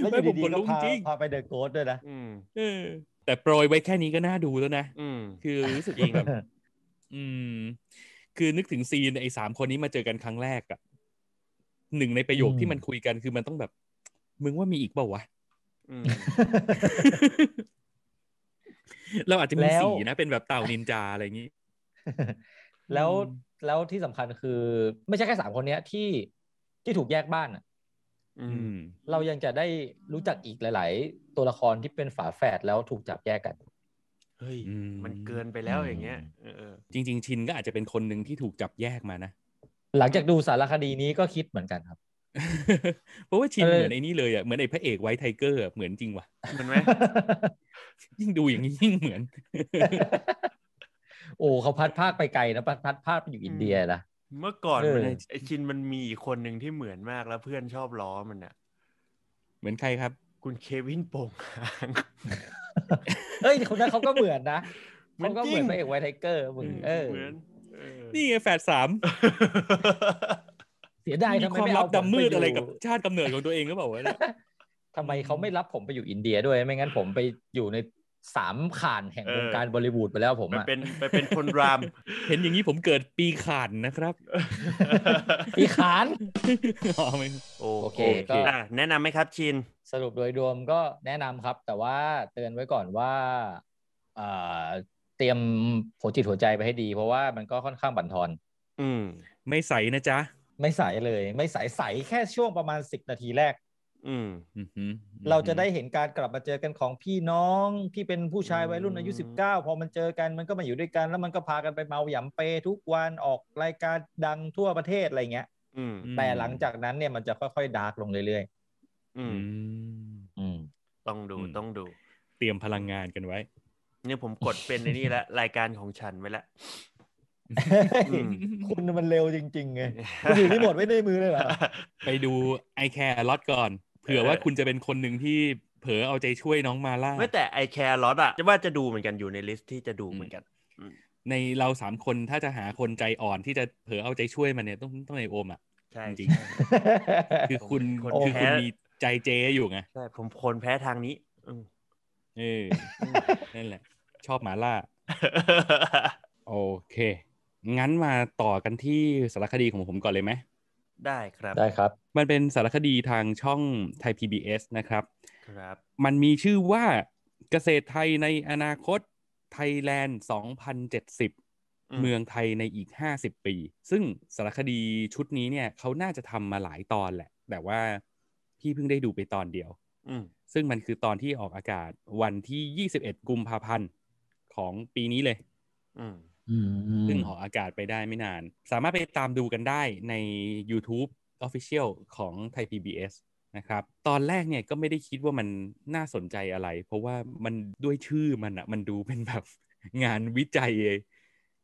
ไม่ดีๆก็พาพาไปเดอะโกสด้วยนะแต่โปรยไว้แค่นี้ก็น่าดูแล้วนะคือรู้สึกเองแบบคือนึกถึงซีน ไอ้สามคนนี้มาเจอกันครั้งแรกอะหนึ่งในประโยคที่มันคุยกันคือมันต้องแบบ มึงว่ามีอีกเปล่าวะเราอาจจะมีสีนะเป็นแบบเต่านินจาอะไรอย่างนี้แล้วแล้วที่สำคัญคือไม่ใช่แค่สามคนเนี้ยที่ที่ถูกแยกบ้านอ่ะเรายังจะได้รู้จักอีกหลาย ๆ ตัวละครที่เป็นฝาแฝดแล้วถูกจับแยกกัน เฮ้ยมันเกินไปแล้วอย่างเงี้ยจริง ๆ ชินก็อาจจะเป็นคนหนึ่งที่ถูกจับแยกมานะ หลังจากดูสารคดีนี้ก็คิดเหมือนกันครับ เพราะว่าชินเหมือนไอ้นี่เลยอ่ะเหมือนไอ้พระเอกไวท์ไทเกอร์เหมือนจริงว่ะเหมือนไหมยิ่งดูอย่างนี้ยิ่งเหมือนโอ้เขาพัดภาคไปไกลนะ พัดภาคไปอยู่อินเดียนะเมื่อก่อนมันไอชินมันมีคนหนึ่งที่เหมือนมากแล้วเพื่อนชอบล้อมันอะเหมือนใครครับ คุณเควินโป่งเฮ้ยคนนั้นเขาก็เหมือนนะมันก็เหมือนพระเอกไวท์ไทเกอร์เหมือนเออ นี่ไงแฟดสามเสียดายทำไมไม่เอาดำมืดอะไรกับชาติกำเนิดของตัวเองหรือเปล่าวะ่ทำไมเขาไม่รับผมไปอยู่อินเดียด้วย ไม่งั้นผมไปอยู่ในสามข่านแห่งวงการบอลิวูดไปแล้วผมะไปเป็นไปเป็นคนราม เห็นอย่างนี้ผมเกิดปีข่านนะครับ ปีข่านโอเคก็แนะนำไหมครับชินสรุปโดยรวมก็แนะนำครับ แต่ว่าเตือนไว้ก่อนว่า เตรียมหัวจิตหัวใจไปให้ดี เพราะว่ามันก็ค่อนข้างบั่นทอนอืมไม่ใสนะจ๊ะ ไม่ใสเลย ไม่ใสใสแค่ช่วงประมาณสิบนาทีแรกอ เราจะได้เห็นการกลับมาเจอกันของพี่น้องที่เป็นผู้ชายวัยรุ่นอายุสิบเก้าพอมันเจอกันมันก็มาอยู่ด้วยกัน แล้วมันก็พากันไปเมาหยำเปทุกวันออกรายการดังทั่วประเทศอะไรเงี้ยแต่หลังจากนั้นเนี่ยมันจะค่อยๆ ดาร์กลงเรื่อยๆต้องดูต้องดู เตรียมพลังงานกันไว้ เนี่ยผมกดเป็นในนี่ละรายการของฉันไว้ละ คุณมันเร็วจริงๆไงคุณถือมีหมดไว้ในมือเลยเหรอไปดูไอแคร์ล็อตก่อนเผื่อว่าคุณจะเป็นคนหนึ่งที่เผลอเอาใจช่วยน้องมาล่าไม่แต่ไอแคร์ลอตอ่ะ จะว่าจะดูเหมือนกัน อยู่ในลิสต์ที่จะดูเหมือนกันในเราสามคนถ้าจะหาคนใจอ่อนที่จะเผลอเอาใจช่วยมันเนี่ย ต้องต้องในโอมอ่ะใช่จริงคือคุณคือคุณมีใจเจอยู่ไงใช่ผมคนแพ้ทางนี้เออนั่นแหละ ชอบมาล่าโอเค งั้นมาต่อกันที่สารคดีของผมก่อนเลยไหมได้ครับได้ครับมันเป็นสารคดีทางช่องไทย PBS นะครับ ครับ มันมีชื่อว่าเกษตรไทยในอนาคตไทยแลนด์ 2070 เมืองไทยในอีก 50 ปี ซึ่งสารคดีชุดนี้เนี่ย เขาน่าจะทำมาหลายตอนแหละแต่ว่าพี่เพิ่งได้ดูไปตอนเดียวซึ่งมันคือตอนที่ออกอากาศวันที่ 21 กุมภาพันธ์ของปีนี้เลยซึ่งออกอากาศไปได้ไม่นาน สามารถไปตามดูกันได้ใน YouTube Official ของไทย PBS นะครับ ตอนแรกเนี่ยก็ไม่ได้คิดว่ามันน่าสนใจอะไร เพราะว่ามันด้วยชื่อมันอะมันดูเป็นแบบงานวิจัย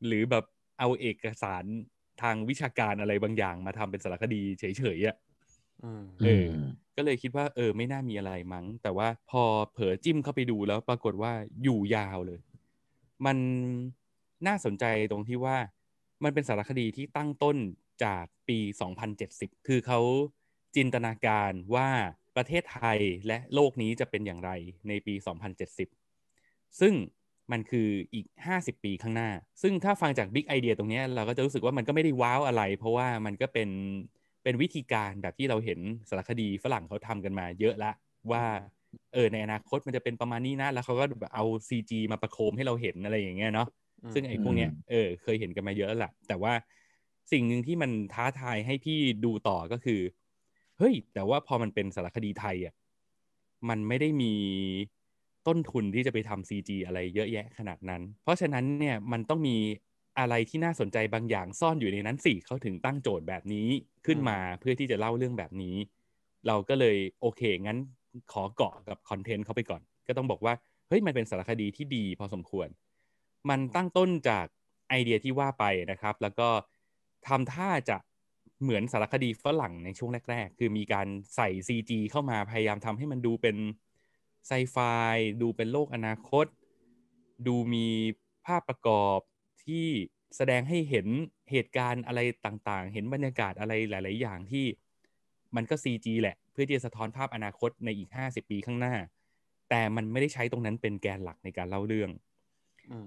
หรือแบบเอาเอกสารทางวิชาการอะไรบางอย่างมาทำเป็นสารคดีเฉยๆอ่ะเออก็เลยคิดว่าเออไม่น่ามีอะไรมั้ง แต่ว่าพอเผลอจิ้มเข้าไปดูแล้วปรากฏว่าอยู่ยาวเลย มันน่าสนใจตรงที่ว่ามันเป็นสารคดีที่ตั้งต้นจากปี 2070 คือเขาจินตนาการว่าประเทศไทยและโลกนี้จะเป็นอย่างไรในปี 2070 ซึ่งมันคืออีก 50 ปีข้างหน้า ซึ่งถ้าฟังจากบิ๊กไอเดียตรงนี้เราก็จะรู้สึกว่ามันก็ไม่ได้ว้าวอะไร เพราะว่ามันก็เป็นเป็นวิธีการแบบที่เราเห็นสารคดีฝรั่งเขาทำกันมาเยอะละ ว่าเออในอนาคตมันจะเป็นประมาณนี้นะ แล้วเขาก็แบบเอา CG มาประโคมให้เราเห็นอะไรอย่างเงี้ยเนาะซึ่งไอ้พวกเนี้ยเออ เคยเห็นกันมาเยอะแล้วแหละแต่ว่าสิ่งหนึ่งที่มันท้าทายให้พี่ดูต่อก็คือ เฮ้ย แต่ว่าพอมันเป็นสารคดีไทยอ่ะ มันไม่ได้มีต้นทุนที่จะไปทำซีจีอะไรเยอะแยะขนาดนั้น เพราะฉะนั้นเนี่ย มันต้องมีอะไรที่น่าสนใจบางอย่างซ่อนอยู่ในนั้นสิเขาถึงตั้งโจทย์แบบนี้ขึ้นมาเพื่อที่จะเล่าเรื่องแบบนี้ เราก็เลยโอเค งั้นขอเกาะกับคอนเทนต์เขาไปก่อน ก็ต้องบอกว่า เฮ้ย มันเป็นสารคดีที่ดีพอสมควรมันตั้งต้นจากไอเดียที่ว่าไปนะครับ แล้วก็ทำท่าจะเหมือนสารคดีฝรั่งในช่วงแรกๆ คือมีการใส่ CG เข้ามาพยายามทำให้มันดูเป็นไซไฟดูเป็นโลกอนาคต ดูมีภาพประกอบที่แสดงให้เห็นเหตุการณ์อะไรต่างๆ เห็นบรรยากาศอะไรหลาย ๆ อย่างที่มันก็ CG แหละ เพื่อที่จะสะท้อนภาพอนาคตในอีก 50 ปีข้างหน้า แต่มันไม่ได้ใช้ตรงนั้นเป็นแกนหลักในการเล่าเรื่อง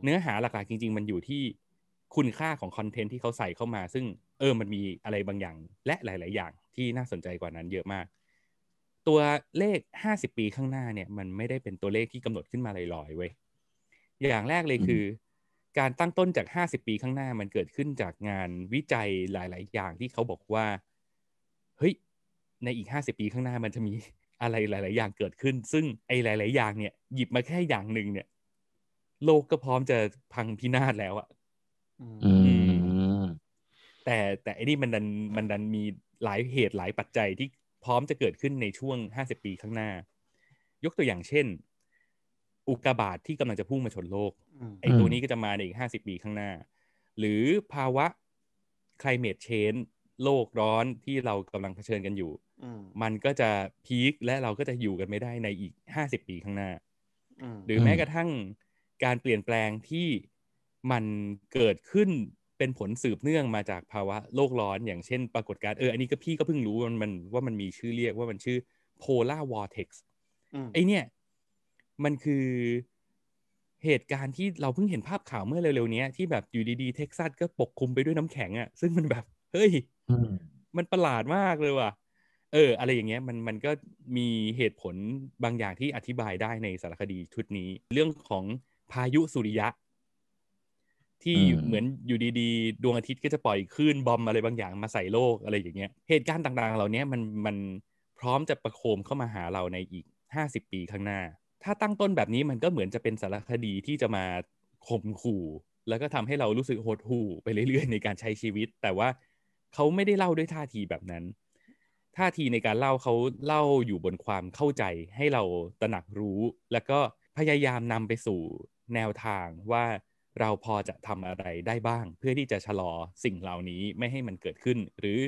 เนื้อหาหลักๆจริงๆ มันอยู่ที่คุณค่าของคอนเทนต์ที่เขาใส่เข้ามา ซึ่งเออมันมีอะไรบางอย่างและหลายๆอย่างที่น่าสนใจกว่านั้นเยอะมาก ตัวเลข 50 ปีข้างหน้าเนี่ยมันไม่ได้เป็นตัวเลขที่กำหนดขึ้นมาลอยๆเว้ยอย่างแรกเลยคือ การตั้งต้นจาก 50 ปีข้างหน้ามันเกิดขึ้นจากงานวิจัยหลายๆ อย่างที่เขาบอกว่าเฮ้ยในอีก 50 ปีข้างหน้ามันจะมีอะไรหลาย ๆ อย่างเกิดขึ้น ซึ่งไอ้หลาย ๆ อย่างเนี่ยหยิบมาแค่อย่างหนึ่งเนี่ยโลกก็พร้อมจะพังพินาศแล้วอะแต่แต่อันนี้มันดันมันดันมีหลายเหตุหลายปัจจัยที่พร้อมจะเกิดขึ้นในช่วงห้าสิบปีข้างหน้า ยกตัวอย่างเช่น อุกกาบาตทที่กำลังจะพุ่งมาชนโลกไอ้ตัวนี้ก็จะมาในอีกห้าสิบปีข้างหน้า หรือภาวะ climate change โลกร้อนที่เรากำลังเผชิญกันอยู่มันก็จะพีคและเราก็จะอยู่กันไม่ได้ในอีกห้าสิบปีข้างหน้าหรือแม้กระทั่งการเปลี่ยนแปลงที่มันเกิดขึ้นเป็นผลสืบเนื่องมาจากภาวะโลกร้อนอย่างเช่นปรากฏการณ์เอออันนี้ก็พี่ก็เพิ่งรู้มันมันว่ามันมีชื่อเรียกว่ามันชื่อโพล์วอร์เท็กซ์ไอเนี่ยมันคือเหตุการณ์ที่เราเพิ่งเห็นภาพข่าวเมื่อเร็วๆนี้ที่แบบอยู่ดีๆเท็กซัสก็ปกคลุมไปด้วยน้ำแข็งอะ่ะซึ่งมันแบบ เฮ้ยมันประหลาดมากเลยว่ะเอออะไรอย่างเงี้ยมันมันก็มีเหตุผลบางอย่างที่อธิบายได้ในสารคดีชุดนี้ เรื่องของพายุสุริยะ ที่เหมือนอยู่ดีๆ ดวงอาทิตย์ก็จะปล่อยคลื่นบอมอะไรบางอย่างมาใส่โลกอะไรอย่างเงี้ย เหตุการณ์ต่างๆเหล่านี้มันมันพร้อมจะประโคมเข้ามาหาเราในอีกห้าสิบปีข้างหน้า ถ้าตั้งต้นแบบนี้มันก็เหมือนจะเป็นสารคดีที่จะมาข่มขู่แล้วก็ทำให้เรารู้สึกโหดหู่ไปเรื่อยๆ ในการใช้ชีวิต แต่ว่าเขาไม่ได้เล่าด้วยท่าทีแบบนั้น ท่าทีในการเล่าเขาเล่าอยู่บนความเข้าใจให้เราตระหนักรู้ แล้วก็พยายามนำไปสู่แนวทางว่าเราพอจะทำอะไรได้บ้าง เพื่อที่จะชะลอสิ่งเหล่านี้ไม่ให้มันเกิดขึ้น หรือ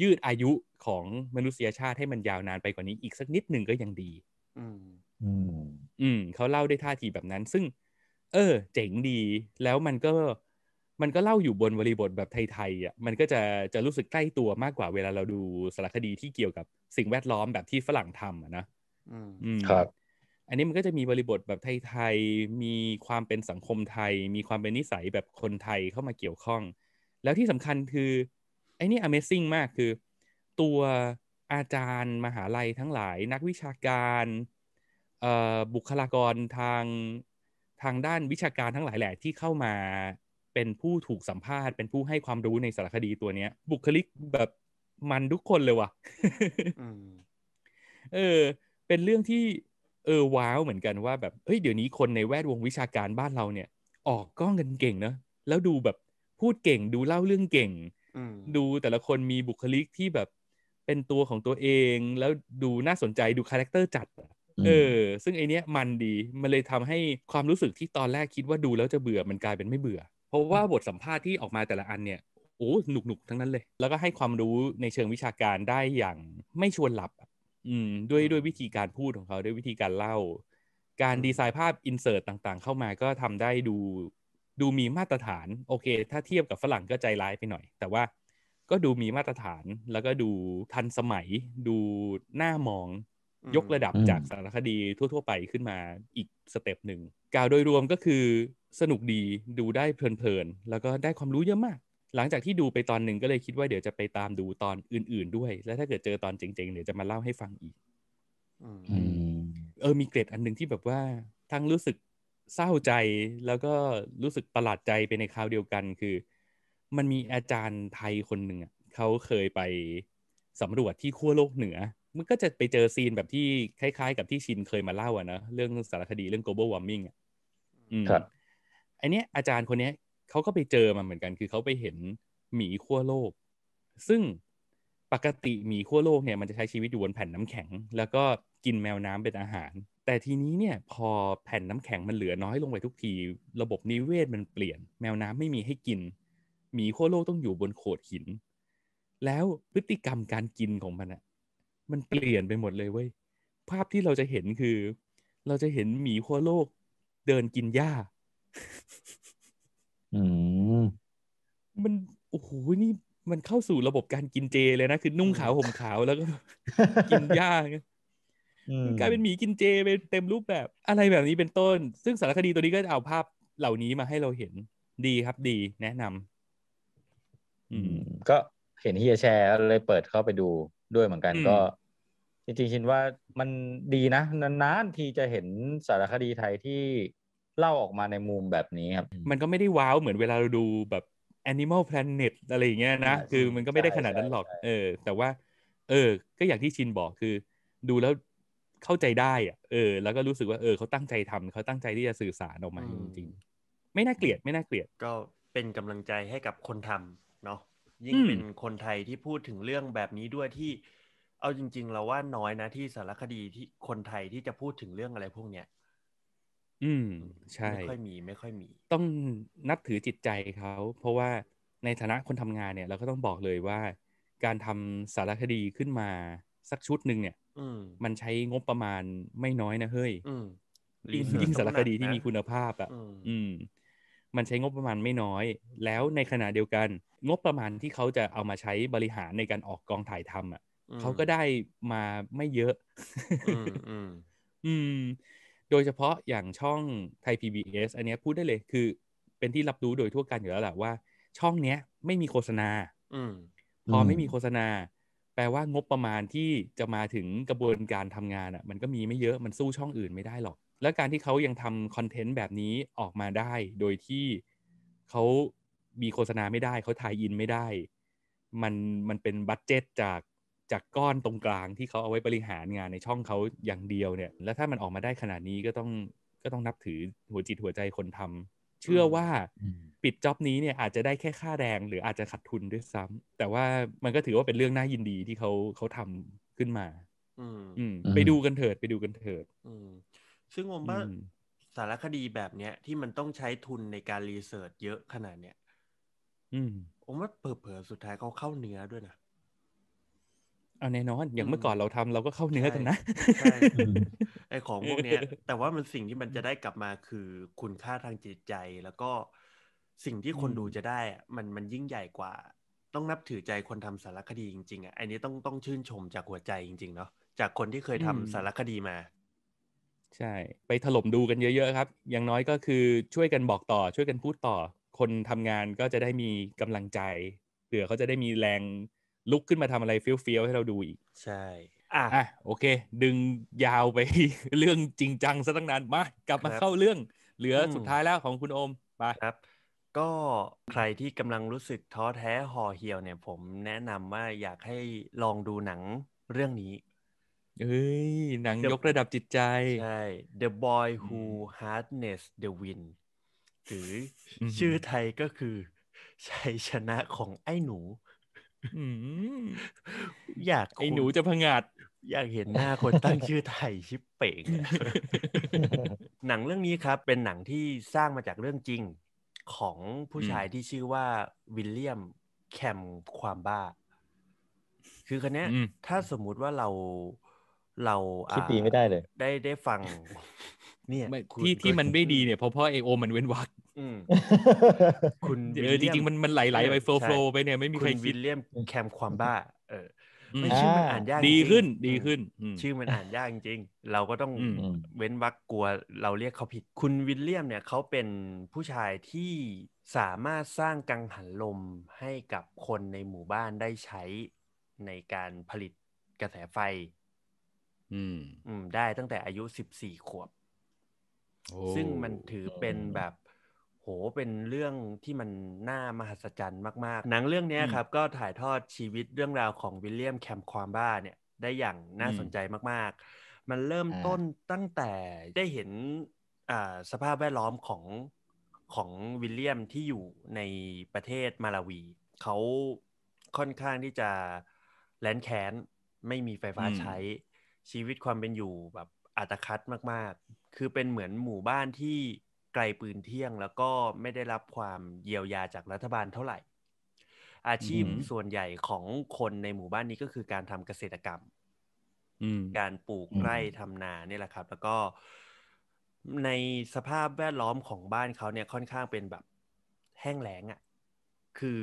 ยืดอายุของมนุษยชาติให้มันยาวนานไปกว่านี้อีกสักนิดหนึ่งก็ยังดี อืมอืมเขาเล่าได้ท่าทีแบบนั้น ซึ่ง เออ เจ๋งดี แล้วมันก็มันก็เล่าอยู่บนบริบทแบบไทยๆอ่ะมันก็จะจะรู้สึกใกล้ตัวมากกว่าเวลาเราดูสารคดีที่เกี่ยวกับ สิ่งแวดล้อมแบบที่ฝรั่งทำอ่ะนะอืมครับอันนี้มันก็จะมีบริบทแบบไทยๆ มีความเป็นสังคมไทย มีความเป็นนิสัยแบบคนไทยเข้ามาเกี่ยวข้อง แล้วที่สำคัญคือไอ้นี่ Amazing มาก คือ ตัวอาจารย์มหาลัยทั้งหลาย นักวิชาการ บุคลากรทางทางด้านวิชาการทั้งหลายแหละ ที่เข้ามาเป็นผู้ถูกสัมภาษณ์ เป็นผู้ให้ความรู้ในสารคดีตัวเนี้ยบุคลิกแบบมันทุกคนเลยว่ะเออ เป็นเรื่องที่เออว้าวเหมือนกันว่าแบบเฮ้ยเดี๋ยวนี้คนในแวดวงวิชาการบ้านเราเนี่ย ออกกล้องกันเก่งเนะแล้วดูแบบพูดเก่งดูเล่าเรื่องเก่ง ดูแต่ละคนมีบุคลิกที่แบบเป็นตัวของตัวเอง แล้วดูน่าสนใจดูคาแรคเตอร์จัดเออ ซึ่งไอเนี้ยมันดีมันเลยทำให้ความรู้สึกที่ตอนแรกคิดว่าดูแล้วจะเบื่อมันกลายเป็นไม่เบื่อ เพราะว่าบทสัมภาษณ์ที่ออกมาแต่ละอันเนี่ยโอ้หนุกหนุกทั้งนั้นเลย แล้วก็ให้ความรู้ในเชิงวิชาการได้อย่างไม่ชวนหลับอืมด้วยด้วยวิธีการพูดของเขาด้วยวิธีการเล่า การดีไซน์ภาพอินเสิร์ตต่างๆ เข้ามาก็ทำได้ดู ดูมีมาตรฐาน โอเค ถ้าเทียบกับฝรั่งก็ใจร้ายไปหน่อย แต่ว่าก็ดูมีมาตรฐานแล้วก็ดูทันสมัย ดูหน้ามองยกระดับจากสารคดีทั่วๆ ไปขึ้นมาอีกสเต็ปหนึ่งกล่าวโดยรวมก็คือสนุกดีดูได้เพลิน ๆ แล้วก็ได้ความรู้เยอะมากหลังจากที่ดูไปตอนหนึ่งก็เลยคิดว่าเดี๋ยวจะไปตามดูตอนอื่นๆด้วย แล้วถ้าเกิดเจอตอนเจ๋งๆเดี๋ยวจะมาเล่าให้ฟังอีกเออมีเกรดอันหนึ่งที่แบบว่าทั้งรู้สึกเศร้าใจแล้วก็รู้สึกประหลาดใจไปในคราวเดียวกัน คือ มันมีอาจารย์ไทยคนหนึ่งเขาเคยไป สำรวจที่ขั้วโลกเหนือมันก็จะไปเจอซีนแบบที่คล้ายๆ กับที่ชินเคยมาเล่าอะนะเรื่องสารคดีเรื่อง global warming อ่ะครับอันเนี้ยอาจารย์คนเนี้ยเขาก็ไปเจอมาเหมือนกัน คือเขาไปเห็นหมีขั้วโลก ซึ่งปกติหมีขั้วโลกเนี่ยมันจะใช้ชีวิตอยู่บนแผ่นน้ำแข็ง แล้วก็กินแมวน้ำเป็นอาหาร แต่ทีนี้เนี่ย พอแผ่นน้ำแข็งมันเหลือน้อยลงไปทุกที ระบบนิเวศมันเปลี่ยน แมวน้ำไม่มีให้กิน หมีขั้วโลกต้องอยู่บนโขดหิน แล้วพฤติกรรมการกินของมันอะมันเปลี่ยนไปหมดเลยเว้ย ภาพที่เราจะเห็นคือ เราจะเห็นหมีขั้วโลกเดินกินหญ้ามันโอ้โหนี่ มันเข้าสู่ระบบการกินเจเลยนะ คือนุ่งขาว ห่มขาวแล้วก็ กินยากลายเป็นหมีกินเจ ไปเต็มรูปแบบอะไรแบบนี้เป็นต้น ซึ่งสารคดีตัวนี้ก็จะเอาภาพเหล่านี้มาให้เราเห็นดีครับดีแนะนำอืม ก็เห็นเฮียแชร์เลยเปิดเข้าไปดูด้วยเหมือนกันก็จริงๆคิดว่ามันดีนะนานๆทีจะเห็นสารคดีไทยที่เล่าออกมาในมุมแบบนี้ครับมันก็ไม่ได้ว้าวเหมือนเวลาเราดูแบบ Animal Planet อะไรอย่างเงี้ยนะคือ มันก็ไม่ได้ขนาดนั้นหรอกเออ แต่ว่า เออก็อย่างที่ชินบอกคือ ดูแล้วเข้าใจได้อ่ะเออแล้วก็รู้สึกว่าเออเขาตั้งใจทำเขาตั้งใจที่จะสื่อสารออกมาจริง ๆ ไม่น่าเกลียดไม่น่าเกลียดก็เป็นกำลังใจให้กับคนทำเนาะยิ่งเป็นคนไทยที่พูดถึงเรื่องแบบนี้ด้วยที่ เอาจริงๆเราว่าน้อยนะที่สารคดีที่คนไทยที่จะพูดถึงเรื่องอะไรพวกเนี้ยอืมใช่ไม่ค่อยมีไม่ค่อยมี ต้องนับถือจิตใจเขาเพราะว่าในฐานะคนทำงานเนี่ย เราก็ต้องบอกเลยว่า การทำสารคดีขึ้นมาสักชุดหนึ่งเนี่ยอืมันใช้งบประมาณไม่น้อยนะเฮ้ยยิ่งยิ่งสารคดีที่มีคุณภาพอ่ะอืม มันใช้งบประมาณไม่น้อย แล้วในขณะเดียวกัน งบประมาณที่เขาจะเอามาใช้บริหารในการออกกองถ่ายทำอ่ะเขาก็ได้มาไม่เยอะอืมโดยเฉพาะอย่างช่องไทย PBS อันนี้พูดได้เลยคือเป็นที่รับรู้โดยทั่วกันอยู่แล้วแหละว่า ช่องเนี้ยไม่มีโฆษณาอพอไม่มีโฆษณา แปลว่างบประมาณที่จะมาถึงกระบวนการทำงานอะ่ะมันก็มีไม่เยอะมันสู้ช่องอื่นไม่ได้หรอก แล้วการที่เขายังทำคอนเทนต์แบบนี้ออกมาได้ โดยที่เขามีโฆษณาไม่ได้ เขาถ่ายอินไม่ได้ มันมันเป็นบัตเจตจากจากก้อนตรงกลางที่เขาเอาไว้บริหารงานในช่องเขาอย่างเดียวเนี่ย แล้วถ้ามันออกมาได้ขนาดนี้ก็ต้องก็ต้องนับถือหัวจิตหัวใจคนทำ เชื่อว่าปิดจ็อบนี้เนี่ยอาจจะได้แค่ค่าแรงหรืออาจจะขาดทุนด้วยซ้ำ แต่ว่ามันก็ถือว่าเป็นเรื่องน่ายินดีที่เขาเขาทำขึ้นมา อืมไปดูกันเถิดไปดูกันเถิดซึ่งผมว่าสารคดีแบบเนี้ยที่มันต้องใช้ทุนในการรีเสิร์ชเยอะขนาดเนี้ยอืมผมว่าเผลอๆสุดท้ายเขาเข้าเนื้อด้วยนะเอาแน่นอนอย่างเมื่อก่อนเราทำเราก็เข้าเนื้อกันนะไอของพวกเนี้ยแต่ว่ามันสิ่งที่มันจะได้กลับมาคือคุณค่าทางจิตใจแล้วก็สิ่งที่คนดูจะได้ มันมันยิ่งใหญ่กว่า ต้องนับถือใจคนทำสารคดีจริงๆอ่ะอันนี้ต้องต้องชื่นชมจากหัวใจจริงๆเนาะจากคนที่เคยทำสารคดีมา ใช่ ไปถล่มดูกันเยอะ ๆครับ อย่างน้อยก็คือช่วยกันบอกต่อช่วยกันพูดต่อ คนทำงานก็จะได้มีกำลังใจเผื่อเขาจะได้มีแรงลุกขึ้นมาทำอะไรเฟี้ยวๆให้เราดูอีก ใช่อ่ะ โอเค ดึงยาวไปเรื่องจริงจังซะตั้งนานมากลับมาเข้าเรื่องเหลือสุดท้ายแล้วของคุณโอม ไปครับ ก็ใครที่กำลังรู้สึกท้อแท้ห่อเหี่ยวเนี่ย ผมแนะนำว่าอยากให้ลองดูหนังเรื่องนี้เฮ้ย หนังยกระดับจิตใจใช่ The Boy Who Harness the Wind หรือชื่อไทยก็คือชัยชนะของไอ้หนูอยากไอ้หนูจะพงาด อยากเห็นหน้าคนตั้งชื่อไทยชิปเป่งหนังเรื่องนี้ครับ เป็นหนังที่สร้างมาจากเรื่องจริงของผู้ชายที่ชื่อว่าวิลเลียมแคมความบ้า คือคนนี้ถ้าสมมุติว่าเราเราคิดดีไม่ได้เลย ได้ได้ฟัง เนี่ยที่ที่มันไม่ดีเนี่ย เพราะพ่อเอโอมันเว้นวักคุณเออจริงๆมันมันไหลไหลไปโฟล์โฟล์ไปเนี่ยไม่มีใครคิดเลี่ยมแคมความบ้า เออไม่ชื่อมันอ่านยากดีขึ้นดีขึ้นชื่อมันอ่านยากจริงเราก็ต้องเว้นวักกลัวเราเรียกเขาผิดคุณวิลเลียมเนี่ยเขาเป็นผู้ชายที่สามารถสร้างกังหันลมให้กับคนในหมู่บ้านได้ใช้ในการผลิตกระแสไฟ อืมได้ตั้งแต่อายุสิบสี่ขวบ ซึ่งมันถือเป็นแบบโหเป็นเรื่องที่มันน่ามหัศจรรย์มาก ๆ หนังเรื่องนี้ครับ ก็ถ่ายทอดชีวิตเรื่องราวของวิลเลียมแคมความบ้าเนี่ยได้อย่างน่าสนใจมาก ๆ มันเริ่มต้นตั้งแต่ได้เห็นสภาพแวดล้อมของ ของวิลเลียมที่อยู่ในประเทศมาลาวี เขาค่อนข้างที่จะแลนแค้น ไม่มีไฟฟ้าใช้ชีวิตความเป็นอยู่แบบอัตคัดมาก ๆ คือเป็นเหมือนหมู่บ้านที่ไกลปืนเที่ยงแล้วก็ไม่ได้รับความเยียวยาจากรัฐบาลเท่าไหร่ อาชีพส่วนใหญ่ของคนในหมู่บ้านนี้ก็คือการทำเกษตรกรรมการปลูกไร่ทำนาเนี่ยแหละครับ แล้วก็ในสภาพแวดล้อมของบ้านเขาเนี่ยค่อนข้างเป็นแบบแห้งแล้งอะ่ะ คือ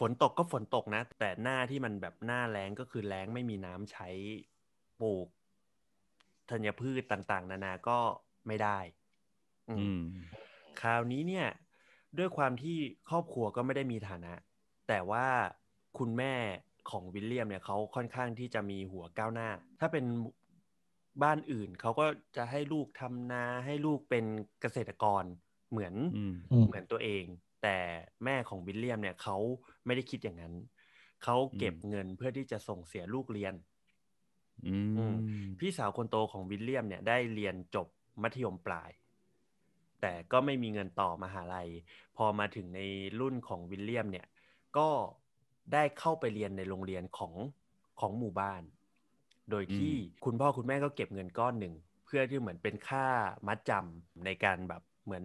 ฝนตกก็ฝนตกนะ แต่หน้าที่มันแบบหน้าแล้งก็คือแล้งไม่มีน้ำใช้ปลูกธัญพืชต่าง ๆ นานา ก็ไม่ได้คราวนี้เนี่ย ด้วยความที่ครอบครัวก็ไม่ได้มีฐานะ แต่ว่าคุณแม่ของวิลเลียมเนี่ยเขาค่อนข้างที่จะมีหัวก้าวหน้า ถ้าเป็นบ้านอื่น เขาก็จะให้ลูกทำนาให้ลูกเป็นเกษตรกรเหมือนเหมือนตัวเอง แต่แม่ของวิลเลียมเนี่ยเขาไม่ได้คิดอย่างนั้น เขาเก็บเงินเพื่อที่จะส่งเสียลูกเรียนพี่สาวคนโตของวิลเลียมเนี่ยได้เรียนจบมัธยมปลายแต่ก็ไม่มีเงินต่อมหาลัย พอมาถึงในรุ่นของวิลเลียมเนี่ยก็ได้เข้าไปเรียนในโรงเรียนของของหมู่บ้าน โดยที่คุณพ่อคุณแม่ก็เก็บเงินก้อนหนึ่งเพื่อที่เหมือนเป็นค่ามัดจำในการแบบเหมือน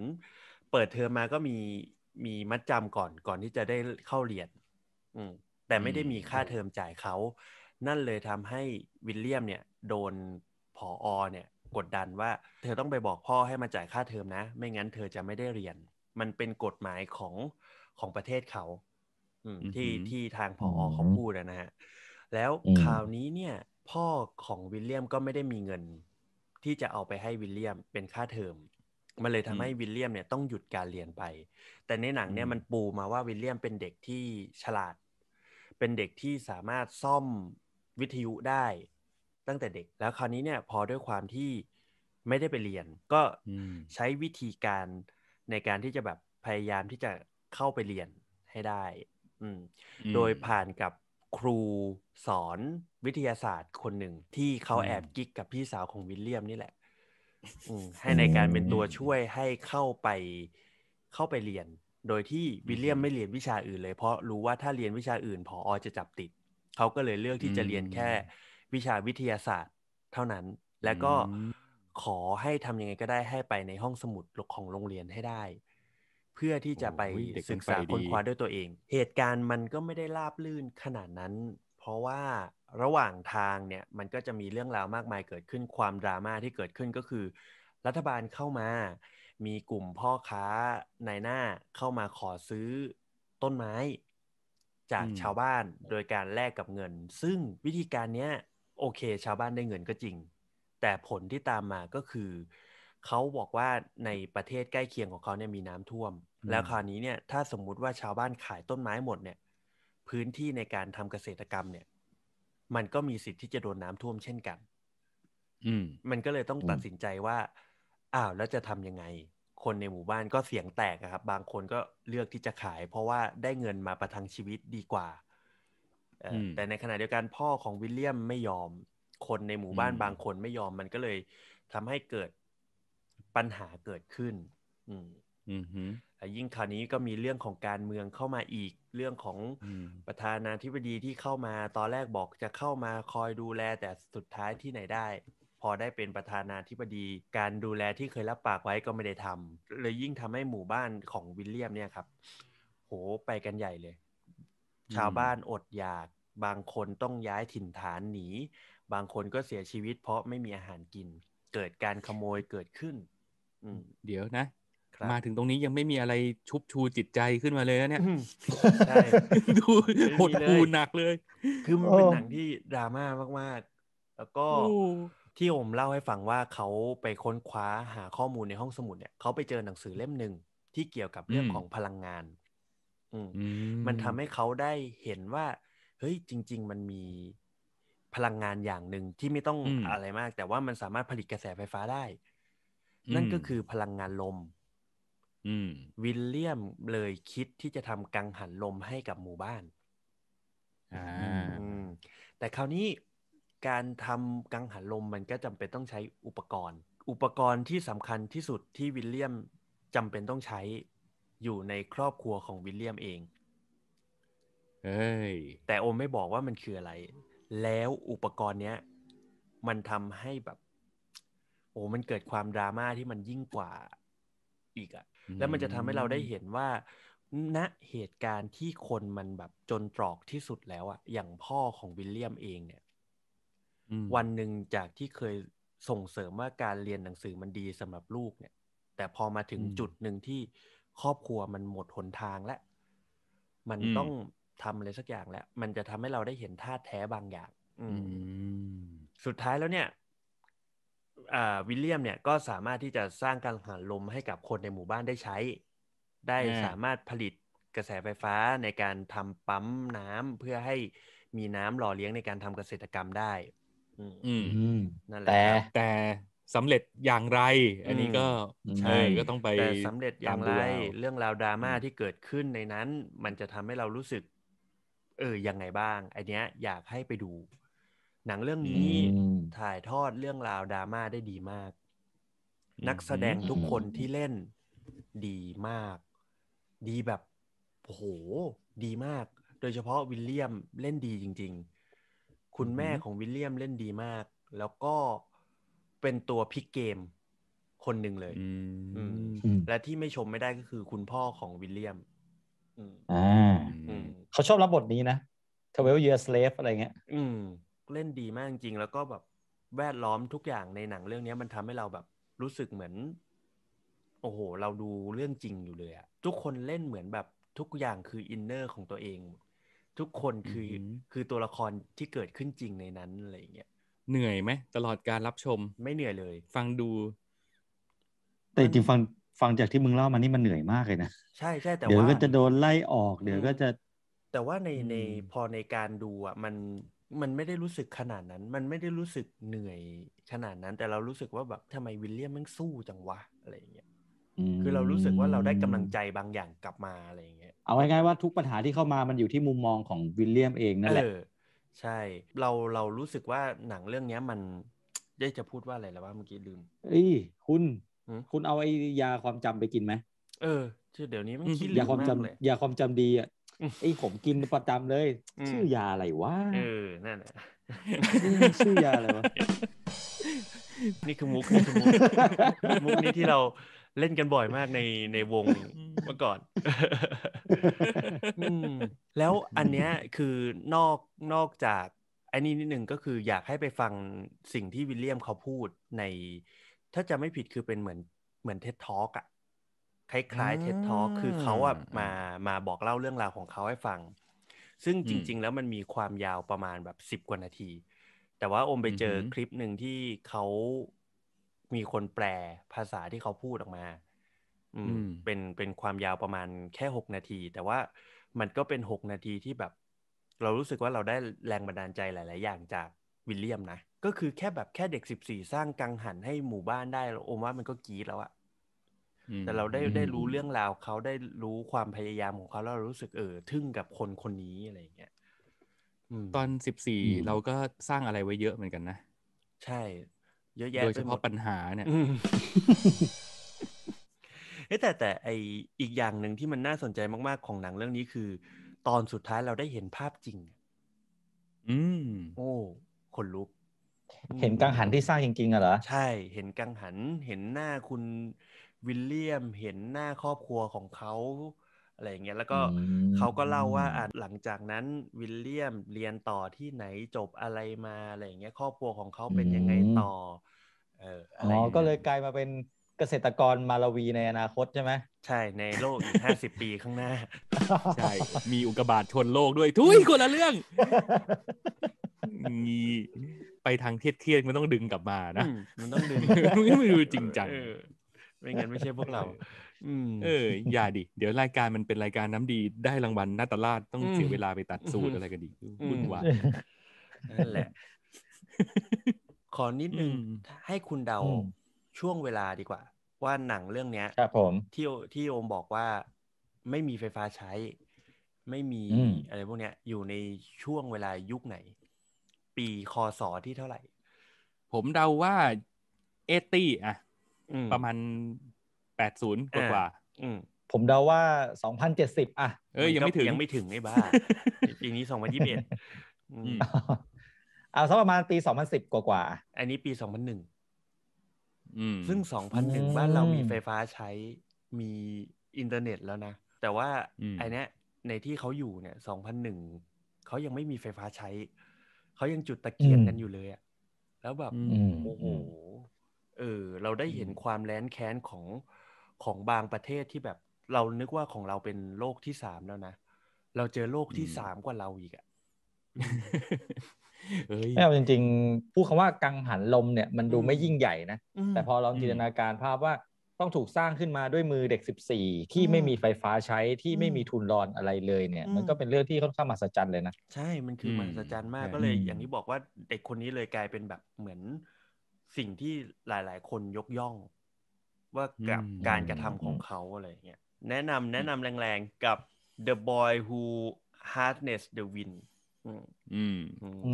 เปิดเทอมมาก็มีมีมัดจำก่อนก่อนที่จะได้เข้าเรียนอืมแต่ไม่ได้มีค่าเทอมจ่ายเขานั่นเลยทำให้วิลเลียมเนี่ยโดนผออเนี่ยกดดันว่า เธอต้องไปบอกพ่อให้มาจ่ายค่าเทอมนะ ไม่งั้นเธอจะไม่ได้เรียน มันเป็นกฎหมายของของประเทศเขา ที่ที่ทางพอเขาพูดนะฮะ แล้วคราวนี้เนี่ยพ่อของวิลเลียมก็ไม่ได้มีเงินที่จะเอาไปให้วิลเลียม เป็นค่าเทอมมันเลยทำให้วิลเลียม เนี่ยต้องหยุดการเรียนไป แต่ในหนังเนี่ยมันปูมาว่าวิลเลียมเป็นเด็กที่ฉลาด เป็นเด็กที่สามารถซ่อมวิทยุได้ตั้งแต่เด็ก แล้วคราวนี้เนี่ยพอด้วยความที่ไม่ได้ไปเรียน ก็ใช้วิธีการในการที่จะแบบพยายามที่จะเข้าไปเรียนให้ได้ โดยผ่านกับครูสอนวิทยาศาสตร์ คนหนึ่งที่เขาแอบกิ๊กกับพี่สาวของวิลเลียมนี่แหละ ให้ในการเป็นตัวช่วยให้เข้าไปเข้าไปเรียน โดยที่วิลเลียมไม่เรียนวิชาอื่นเลย เพราะรู้ว่าถ้าเรียนวิชาอื่น พออจะจับติด เขาก็เลยเลือกที่จะเรียนแค่วิชาวิทยาศาสตร์เท่านั้น แล้วก็ขอให้ทำยังไง ก็ได้ให้ไปในห้องสมุดของโรงเรียนให้ได้ เพื่อที่จะไป ศึกษาค้นคว้าด้วยตัวเอง เหตุการณ์มันก็ไม่ได้ราบลื่นขนาดนั้น เพราะว่าระหว่างทางเนี่ย มันก็จะมีเรื่องราวมากมายเกิดขึ้นความดราม่าที่เกิดขึ้นก็คือ รัฐบาลเข้ามา มีกลุ่มพ่อค้าในหน้าเข้ามาขอซื้อต้นไม้ จากชาวบ้านโดยการแลกกับเงิน ซึ่งวิธีการเนี้ยโอเค ชาวบ้านได้เงินก็จริง แต่ผลที่ตามมาก็คือ เขาบอกว่าในประเทศใกล้เคียงของเขาเนี่ยมีน้ำท่วม แล้วคราวนี้เนี่ยถ้าสมมุติว่าชาวบ้านขายต้นไม้หมดเนี่ย พื้นที่ในการทำเกษตรกรรมเนี่ย มันก็มีสิทธิ์ที่จะโดนน้าท่วมเช่นกัน อืมมันก็เลยต้องตัดสินใจว่าอ้าวแล้วจะทํำยังไง คนในหมู่บ้านก็เสียงแตกครับ บางคนก็เลือกที่จะขาย เพราะว่าได้เงินมาประทังชีวิตดีกว่าแต่ในขณะเดียวกันพ่อของวิลเลียมไม่ยอม คนในหมู่บ้านบางคนไม่ยอมมันก็เลยทำให้เกิดปัญหาเกิดขึ้นยิ่งคราวนี้ก็มีเรื่องของการเมืองเข้ามาอีกเรื่องของประธานาธิบดีที่เข้ามา ตอนแรกบอกจะเข้ามาคอยดูแลแต่สุดท้ายที่ไหนได้ พอได้เป็นประธานาธิบดี การดูแลที่เคยรับปากไว้ก็ไม่ได้ทำเลยยิ่งทำให้หมู่บ้านของวิลเลียมเนี่ยครับ โหไปกันใหญ่เลยชาวบ้านอดอยากบางคนต้องย้ายถิ่นฐานหนีบางคนก็เสียชีวิต เพราะไม่มีอาหารกิน เกิดการขโมยเกิดขึ้นเดี๋ยวนะ มาถึงตรงนี้ยังไม่มีอะไรชุบชูจิตใจขึ้นมาเลยนะเนี่ยใช่ดูหดหูหนักเลย คือมันเป็นหนังที่ดราม่ามากๆ แล้วก็ที่ผมเล่าให้ฟังว่าเขาไปค้นคว้าหาข้อมูลในห้องสมุดเนี่ยเขาไปเจอหนังสือเล่มหนึ่งที่เกี่ยวกับเรื่องของพลังงานมันทำให้เขาได้เห็นว่าเฮ้ยจริงๆ มันมีพลังงานอย่างหนึ่งที่ไม่ต้องอะไรมาก แต่ว่ามันสามารถผลิตกระแสไฟฟ้าได้ นั่นก็คือพลังงานลมวิลเลียมเลยคิดที่จะทำกังหันลมให้กับหมู่บ้าน แต่คราวนี้การทำกังหันลมมันก็จำเป็นต้องใช้อุปกรณ์ อุปกรณ์ที่สำคัญที่สุดที่วิลเลียมจำเป็นต้องใช้อยู่ในครอบครัวของวิลเลียมเองเอ้ยแต่โอมไม่บอกว่ามันคืออะไร แล้วอุปกรณ์เนี้ยมันทำให้แบบ โอ้มันเกิดความดราม่าที่มันยิ่งกว่า อีกอะ แล้วมันจะทำให้เราได้เห็นว่า ณ เหตุการณ์ที่คนมันแบบจนตรอกที่สุดแล้วอะอย่างพ่อของวิลเลียมเองเนี่ยวันหนึ่งจากที่เคยส่งเสริมว่าการเรียนหนังสือมันดีสำหรับลูกเนี่ย แต่พอมาถึงจุดหนึ่งที่ครอบครัวมันหมดหนทางแล้วมันต้องทำอะไรสักอย่างแล้วมันจะทำให้เราได้เห็นท่าแท้บางอย่างสุดท้ายแล้วเนี่ยวิลเลียมเนี่ยก็สามารถที่จะสร้างการหันลมให้กับคนในหมู่บ้านได้ใช้ ได้สามารถผลิตกระแสไฟฟ้าในการทำปั๊มน้ำเพื่อให้มีน้ำหล่อเลี้ยงในการทำเกษตรกรรมได้ อืมนั่นแหละแต่แต่สำเร็จอย่างไร อันนี้ก็ ใช่ก็ต้องไปแต่สำเร็จอย่างไรเรื่องราวดราม่าที่เกิดขึ้นในนั้น มันจะทำให้เรารู้สึก เออยังไงบ้างไอเนี้ยอยากให้ไปดู หนังเรื่องนี้ถ่ายทอดเรื่องราวดราม่าได้ดีมาก นักแสดงทุกคนที่เล่นดีมาก ดีแบบโหดีมาก โดยเฉพาะวิลเลียมเล่นดีจริง ๆ คุณแม่ของวิลเลียมเล่นดีมาก แล้วก็เป็นตัวพิกเกมคนหนึ่งเลย และที่ไม่ชมไม่ได้ก็คือคุณพ่อของวิลเลียม เขาชอบรับบทนี้นะ Twelve Years Slave อะไรเงี้ยเล่นดีมากจริง แล้วก็แบบแวดล้อมทุกอย่างในหนังเรื่องนี้ มันทำให้เราแบบรู้สึกเหมือน โอ้โห เราดูเรื่องจริงอยู่เลยอะทุกคนเล่นเหมือนแบบทุกอย่างคืออินเนอร์ ของตัวเอง ทุกคนคือคือตัวละครที่เกิดขึ้นจริงในนั้นอะไรเงี้ยเหนื่อยไหมตลอดการรับชมไม่เหนื่อยเลย ฟังดูแต่จริงฟังฟังจากที่มึงเล่ามานี่มันเหนื่อยมากเลยนะ ใช่ใช่แต่ว่า เดี๋ยวก็จะโดนไล่ออกเดี๋ยวก็จะ แต่ว่าในในพอในการดูอ่ะมันมันไม่ได้รู้สึกขนาดนั้น มันไม่ได้รู้สึกเหนื่อยขนาดนั้น แต่เรารู้สึกว่าแบบทำไมวิลเลียมมันสู้จังวะ อะไรอย่างเงี้ยคือเรารู้สึกว่าเราได้กำลังใจบางอย่างกลับมาอะไรอย่างเงี้ยเอาง่ายๆว่าทุกปัญหาที่เข้ามามันอยู่ที่มุมมองของ วิลเลียมเองนั่นแหละใช่เราเรารู้สึกว่าหนังเรื่องเนี้ย มันได้จะพูดว่าอะไรแล้วว่าเมื่อกี้ลืมเอ้ย คุณ คุณเอาไอ้ยาความจำไปกินไหมเออชื่อเดี๋ยวนี้มันิดมลืยามความจำากเลยยาความจำดีอ่ะไอ้ผมกินประจำเลย ชื่อยาอะไรวะเออนั่นแหละชื่อยาอะไรวะนี่คือมุกนี่คือมุกมุกนี้ที่เราเล่นกันบ่อยมากในในวงเมื่อก่อน แล้วอันเนี้ยคือนอกนอกจากอันนี้นิดหนึ่งก็คืออยากให้ไปฟังสิ่งที่วิลเลียมเขาพูดใน ถ้าจะไม่ผิดคือเป็นเหมือนเหมือนเท็ดทอกอะคล้ายๆเท็ดทอกคือเขาอะมามาบอกเล่าเรื่องราวของเขาให้ฟัง ซึ่งจริง ๆ แล้วมันมีความยาวประมาณแบบสิบกว่านาที แต่ว่าอมไปเจอคลิปหนึ่งที่เขามีคนแปลภาษาที่เขาพูดออกมา อืมเป็นเป็นความยาวประมาณแค่หกนาที แต่ว่ามันก็เป็นหกนาทีที่แบบ เรารู้สึกว่าเราได้แรงบันดาลใจหลาย ๆ อย่างจากวิลเลียมนะ ก็คือแค่แบบแค่เด็กสิบสี่สร้างกังหันให้หมู่บ้านได้ โอมว่ามันก็กีดแล้วอะแต่เราได้ได้รู้เรื่องราวเขาได้รู้ความพยายามของเขา แล้วเรารู้สึกเออ ทึ่งกับคนคนนี้อะไรอย่างเงี้ยตอนสิบสี่เราก็สร้างอะไรไว้เยอะเหมือนกันนะใช่เยอะแยะโดยเฉพาะปัญหาเนี่ยเฮ้แต่แต่ ไออีกอย่างหนึ่งที่มันน่าสนใจมาก ๆ ของหนังเรื่องนี้คือ ตอนสุดท้ายเราได้เห็นภาพจริง อืม โอ้ขนลุก เห็นกังหันที่สร้างจริงๆอะเหรอ ใช่ เห็นกังหัน เห็นหน้าคุณวิลเลียม เห็นหน้าครอบครัวของเขาอะไรอย่างเงี้ยแล้วก็เขาก็เล่าว่าหลังจากนั้น วิลเลียม เรียนต่อที่ไหนจบอะไรมาอะไรอย่างเงี้ยครอบครัวของเขาเป็นยังไงต่อ เอออะไรอ๋อ ก็เลยกลายมาเป็นเกษตรกรมาลาวีในอนาคตใช่ไหมใช่ในโลกอีกห้าสิบปีข้างหน้า ใช่ มีอุกบาทชนโลกด้วย ทุยคนละเรื่องมีไปทางเทียดเทียดมันต้องดึงกลับมานะ มันต้องดึงไม่ดูจริงจังไม่งั้นไม่ใช่พวกเราเอออย่าดิเดี๋ยวรายการมันเป็นรายการน้ำดีได้รางวัลนาตาลาดต้องเสียเวลาไปตัดสูตรอะไรกันดีวุ่นวายนั่นแหละขอนิดนึงให้คุณเดาช่วงเวลาดีกว่าว่าหนังเรื่องเนี้ยครับผมที่ที่โอมบอกว่าไม่มีไฟฟ้าใช้ ไม่มีอะไรพวกเนี้ยอยู่ในช่วงเวลายุคไหน ปีคอสอที่เท่าไหร่ ผมเดาว่าเอตี้อะประมาณแปดศูนย์กว่า ผมเดาว่าสองพันเจ็ดสิบอ่ะเอ้ยยังไม่ถึงยังไม่ถึงไอ้บ้าปีนี้สองพันยี่สิบเอาสักประมาณ ปีสองพันสิบกว่ากว่า อันนี้ปีสองพันหนึ่งซึ่งสองพันหนึ่งบ้านเรามีไฟฟ้าใช้มีอินเทอร์เน็ตแล้วนะ แต่ว่าไอเนี้ยในที่เขาอยู่เนี่ยสองพันหนึ่งเขายังไม่มีไฟฟ้าใช้ เขายังจุดตะเกียงกันอยู่เลยอะแล้วแบบ โอ้โหเออเราได้เห็นความแร้นแค้นของของบางประเทศที่แบบเรานึกว่าของเราเป็นโลกที่สามแล้วนะ เราเจอโลกที่สามกว่าเราอีกอะไม่เอาจริงๆ พูดคาว่ากังหันลมเนี่ย มันดูไม่ยิ่งใหญ่นะ แต่พอเราจินตนาการภาพว่าต้องถูกสร้างขึ้นมาด้วยมือเด็กสสิบี่ที่ไม่มีไฟฟ้าใช้ที่ไม่มีทุนรอนอะไรเลยเนี่ย มันก็เป็นเรื่องที่ค่อนข้างมหัศจรรย์เลยนะใช่ มันคือมหัศจรรย์มากก็เลย อย่างที่บอกว่าเด็กคนนี้เลยกลายเป็นแบบเหมือนสิ่งที่หลาย ๆ คนยกย่องว่ากับการกระทำของเขาอะไรเงี้ยแนะนำแนะนำแรงๆ กับ The Boy Who Harness the Wind อืม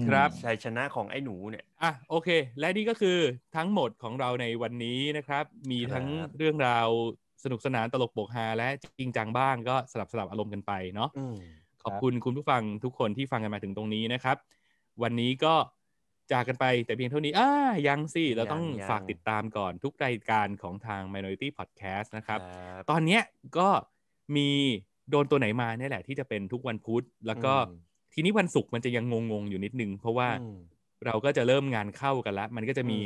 ครับชัยชนะของไอ้หนูเนี่ยอ่ะโอเค และนี่ก็คือทั้งหมดของเราในวันนี้นะครับ มีทั้งเรื่องราวสนุกสนานตลกโปกฮาและจริงจังบ้างก็สลับสลับอารมณ์กันไปเนาะขอบคุณคุณผู้ฟังทุกคนที่ฟังกันมาถึงตรงนี้นะครับ วันนี้ก็จากกันไป แต่เพียงเท่านี้อ่ายังสิ เราต้องฝากติดตามก่อนทุกรายการของทาง Minority Podcast นะครับตอนนี้ก็มีโดนตัวไหนมาเนี่ยแหละ ที่จะเป็นทุกวันพุธแล้วก็ ทีนี้วันศุกร์มันจะยังงงๆอยู่นิดนึงเพราะว่าเราก็จะเริ่มงานเข้ากันแล้วมันก็จะมี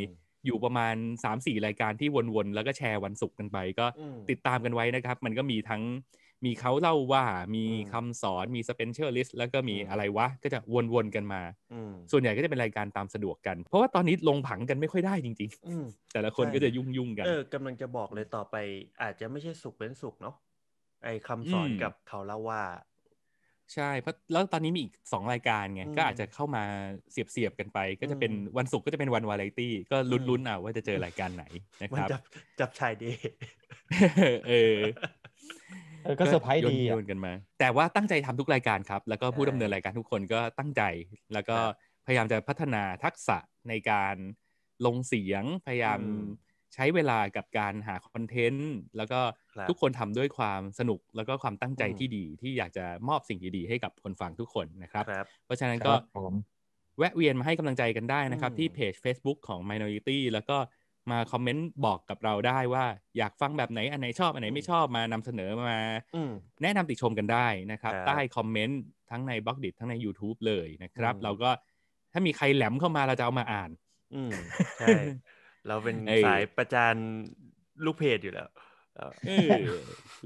อยู่ประมาณ 3-4 รายการที่วนๆ แล้วก็แชร์วันศุกร์กันไป ก็ติดตามกันไว้นะครับ มันก็มีทั้งมีเขาเล่าว่ามีคำสอนมีสเปนเชร์ลิสต์แล้วก็มีอะไรวะ ก็จะวนๆกันมาส่วนใหญ่ก็จะเป็นรายการตามสะดวกกัน เพราะว่าตอนนี้ลงผังกันไม่ค่อยได้จริงๆแต่ละคนก็จะยุ่งๆ กัน เออกำลังจะบอกเลยต่อไป อาจจะไม่ใช่สุขเป็นสุขเนาะไอ้คำสอนกับเขาเล่าว่า ใช่ เพราะแล้วตอนนี้มีอีกสองรายการไงก็อาจจะเข้ามาเสียบๆ กันไป ก็จะเป็นวันศุกร์ก็จะเป็นวันวาไรตี้ก็ลุ้นๆเอาว่าจะเจอรายการไหนนะครับ จับชายดีเออเออก็เซอร์ไพรส์ดีโยนกันมา แต่ว่าตั้งใจทำทุกรายการครับ แล้วก็ผู้ดำเนินรายการทุกคนก็ตั้งใจ แล้วก็พยายามจะพัฒนาทักษะในการลงเสียง พยายามใช้เวลากับการหาคอนเทนต์แล้วก็ทุกคนทำด้วยความสนุกแล้วก็ความตั้งใจที่ดี ที่อยากจะมอบสิ่งดีๆ ให้กับคนฟังทุกคนนะครับ เพราะฉะนั้นก็แวะเวียนมาให้กำลังใจกันได้นะครับ ที่เพจ Facebook ของ Minority แล้วก็มาคอมเมนต์บอกกับเราได้ว่าอยากฟังแบบไหน อันไหนชอบอันไหนไม่ชอบมานำเสนอมาแนะนำติชมกันได้นะครับใต้คอมเมนต์ ทั้งในบล็อกดิททั้งใน YouTube เลยนะครับ เราก็ถ้ามีใครแหลมเข้ามาเราจะเอามาอ่านอืมใช่ เราเป็นสายประจานลูกเพจอยู่แล้ว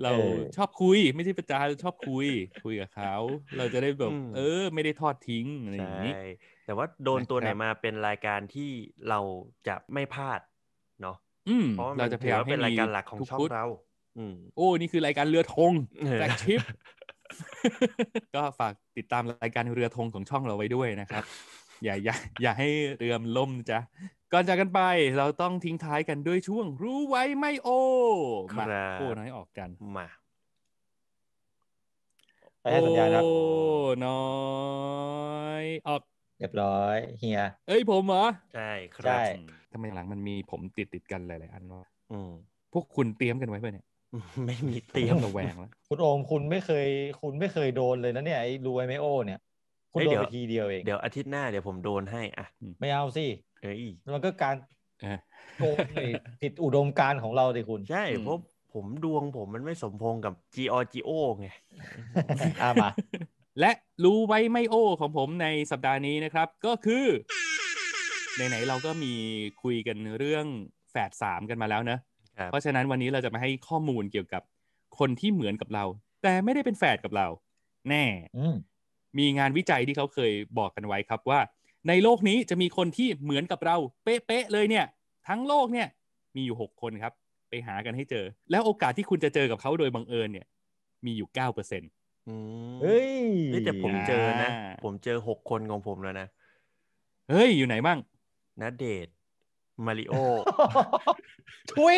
เราชอบคุย ไม่ใช่ประจานชอบคุย คุยกับเขาเราจะได้แบบ เออ ไม่ได้ทอดทิ้งอะไรอย่างนี้แต่ว่าโดนตัวไหนมาเป็นรายการที่เราจะไม่พลาดเนาะเพราะเราจะพยายามเป็นรายการหลักของช่องเราโอ้ นี่คือรายการเรือธงแบ็ชิปก็ฝากติดตามรายการเรือธงของช่องเราไว้ด้วยนะครับ อย่า อย่าอย่าให้ เรือมล่มจ้ะก่อนจากกันไปเราต้องทิ้งท้ายกันด้วยช่วง รู้ไว้ ไม่ โอมาโอ้น้อยออกกันมาโอ้น้อยออกเรียบร้อยเฮีย เอ้ยผมเหรอ ใช่ ครับใช่ทำไมหลังมันมีผมติดติดกันหลายๆอันวะอืมพวกคุณเตรียมกันไว้ป่ะเนี่ย ไม่มีเตรียมระแวงแล้วคุณโอมคุณไม่เคย คุณไม่เคยโดนเลยนะเนี่ยไอ้รวยไมโอเนี่ย คุณโดนไปทีเดียวเอง เดี๋ยวอาทิตย์หน้าเดี๋ยวผมโดนให้อ่ะไม่เอาสิเอ้ยมันก็การโกงผิดอุดมการณ์ของเราดิคุณ ใช่เพราะผมดวงผมมันไม่สมพงกับจี G อจีโอไงอ่ะมาและรู้ไว้ไม่โอของผมในสัปดาห์นี้นะครับ ก็คือไหนๆเราก็มีคุยกันเรื่องแฝดสามกันมาแล้วนะ เพราะฉะนั้นวันนี้เราจะมาให้ข้อมูลเกี่ยวกับคนที่เหมือนกับเรา แต่ไม่ได้เป็นแฝดกับเรา แน่มีงานวิจัยที่เขาเคยบอกกันไว้ครับ ว่า ในโลกนี้จะมีคนที่เหมือนกับเรา เป๊ะ ๆ เลยเนี่ย ทั้งโลกเนี่ยมีอยู่หกคนครับ ไปหากันให้เจอ แล้วโอกาสที่คุณจะเจอกับเขาโดยบังเอิญ เนี่ย มีอยู่เก้าเปอร์เซ็นต์เฮ้ยนี่แต่ผมเจอนะ ผมเจอหกคนของผมแล้วนะ เฮ้ย อยู่ไหนบ้างนเดเดท มาริโอ ทุย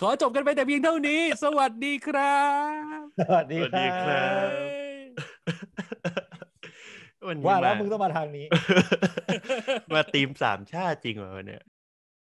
ขอจบกันไปแต่เพียงเท่านี้ สวัสดีครับ สวัสดีครัับนนี้ว่าแล้วมึงต้องมาทางนี้ มาทีมสามชาติจริงเหรอเนี่ย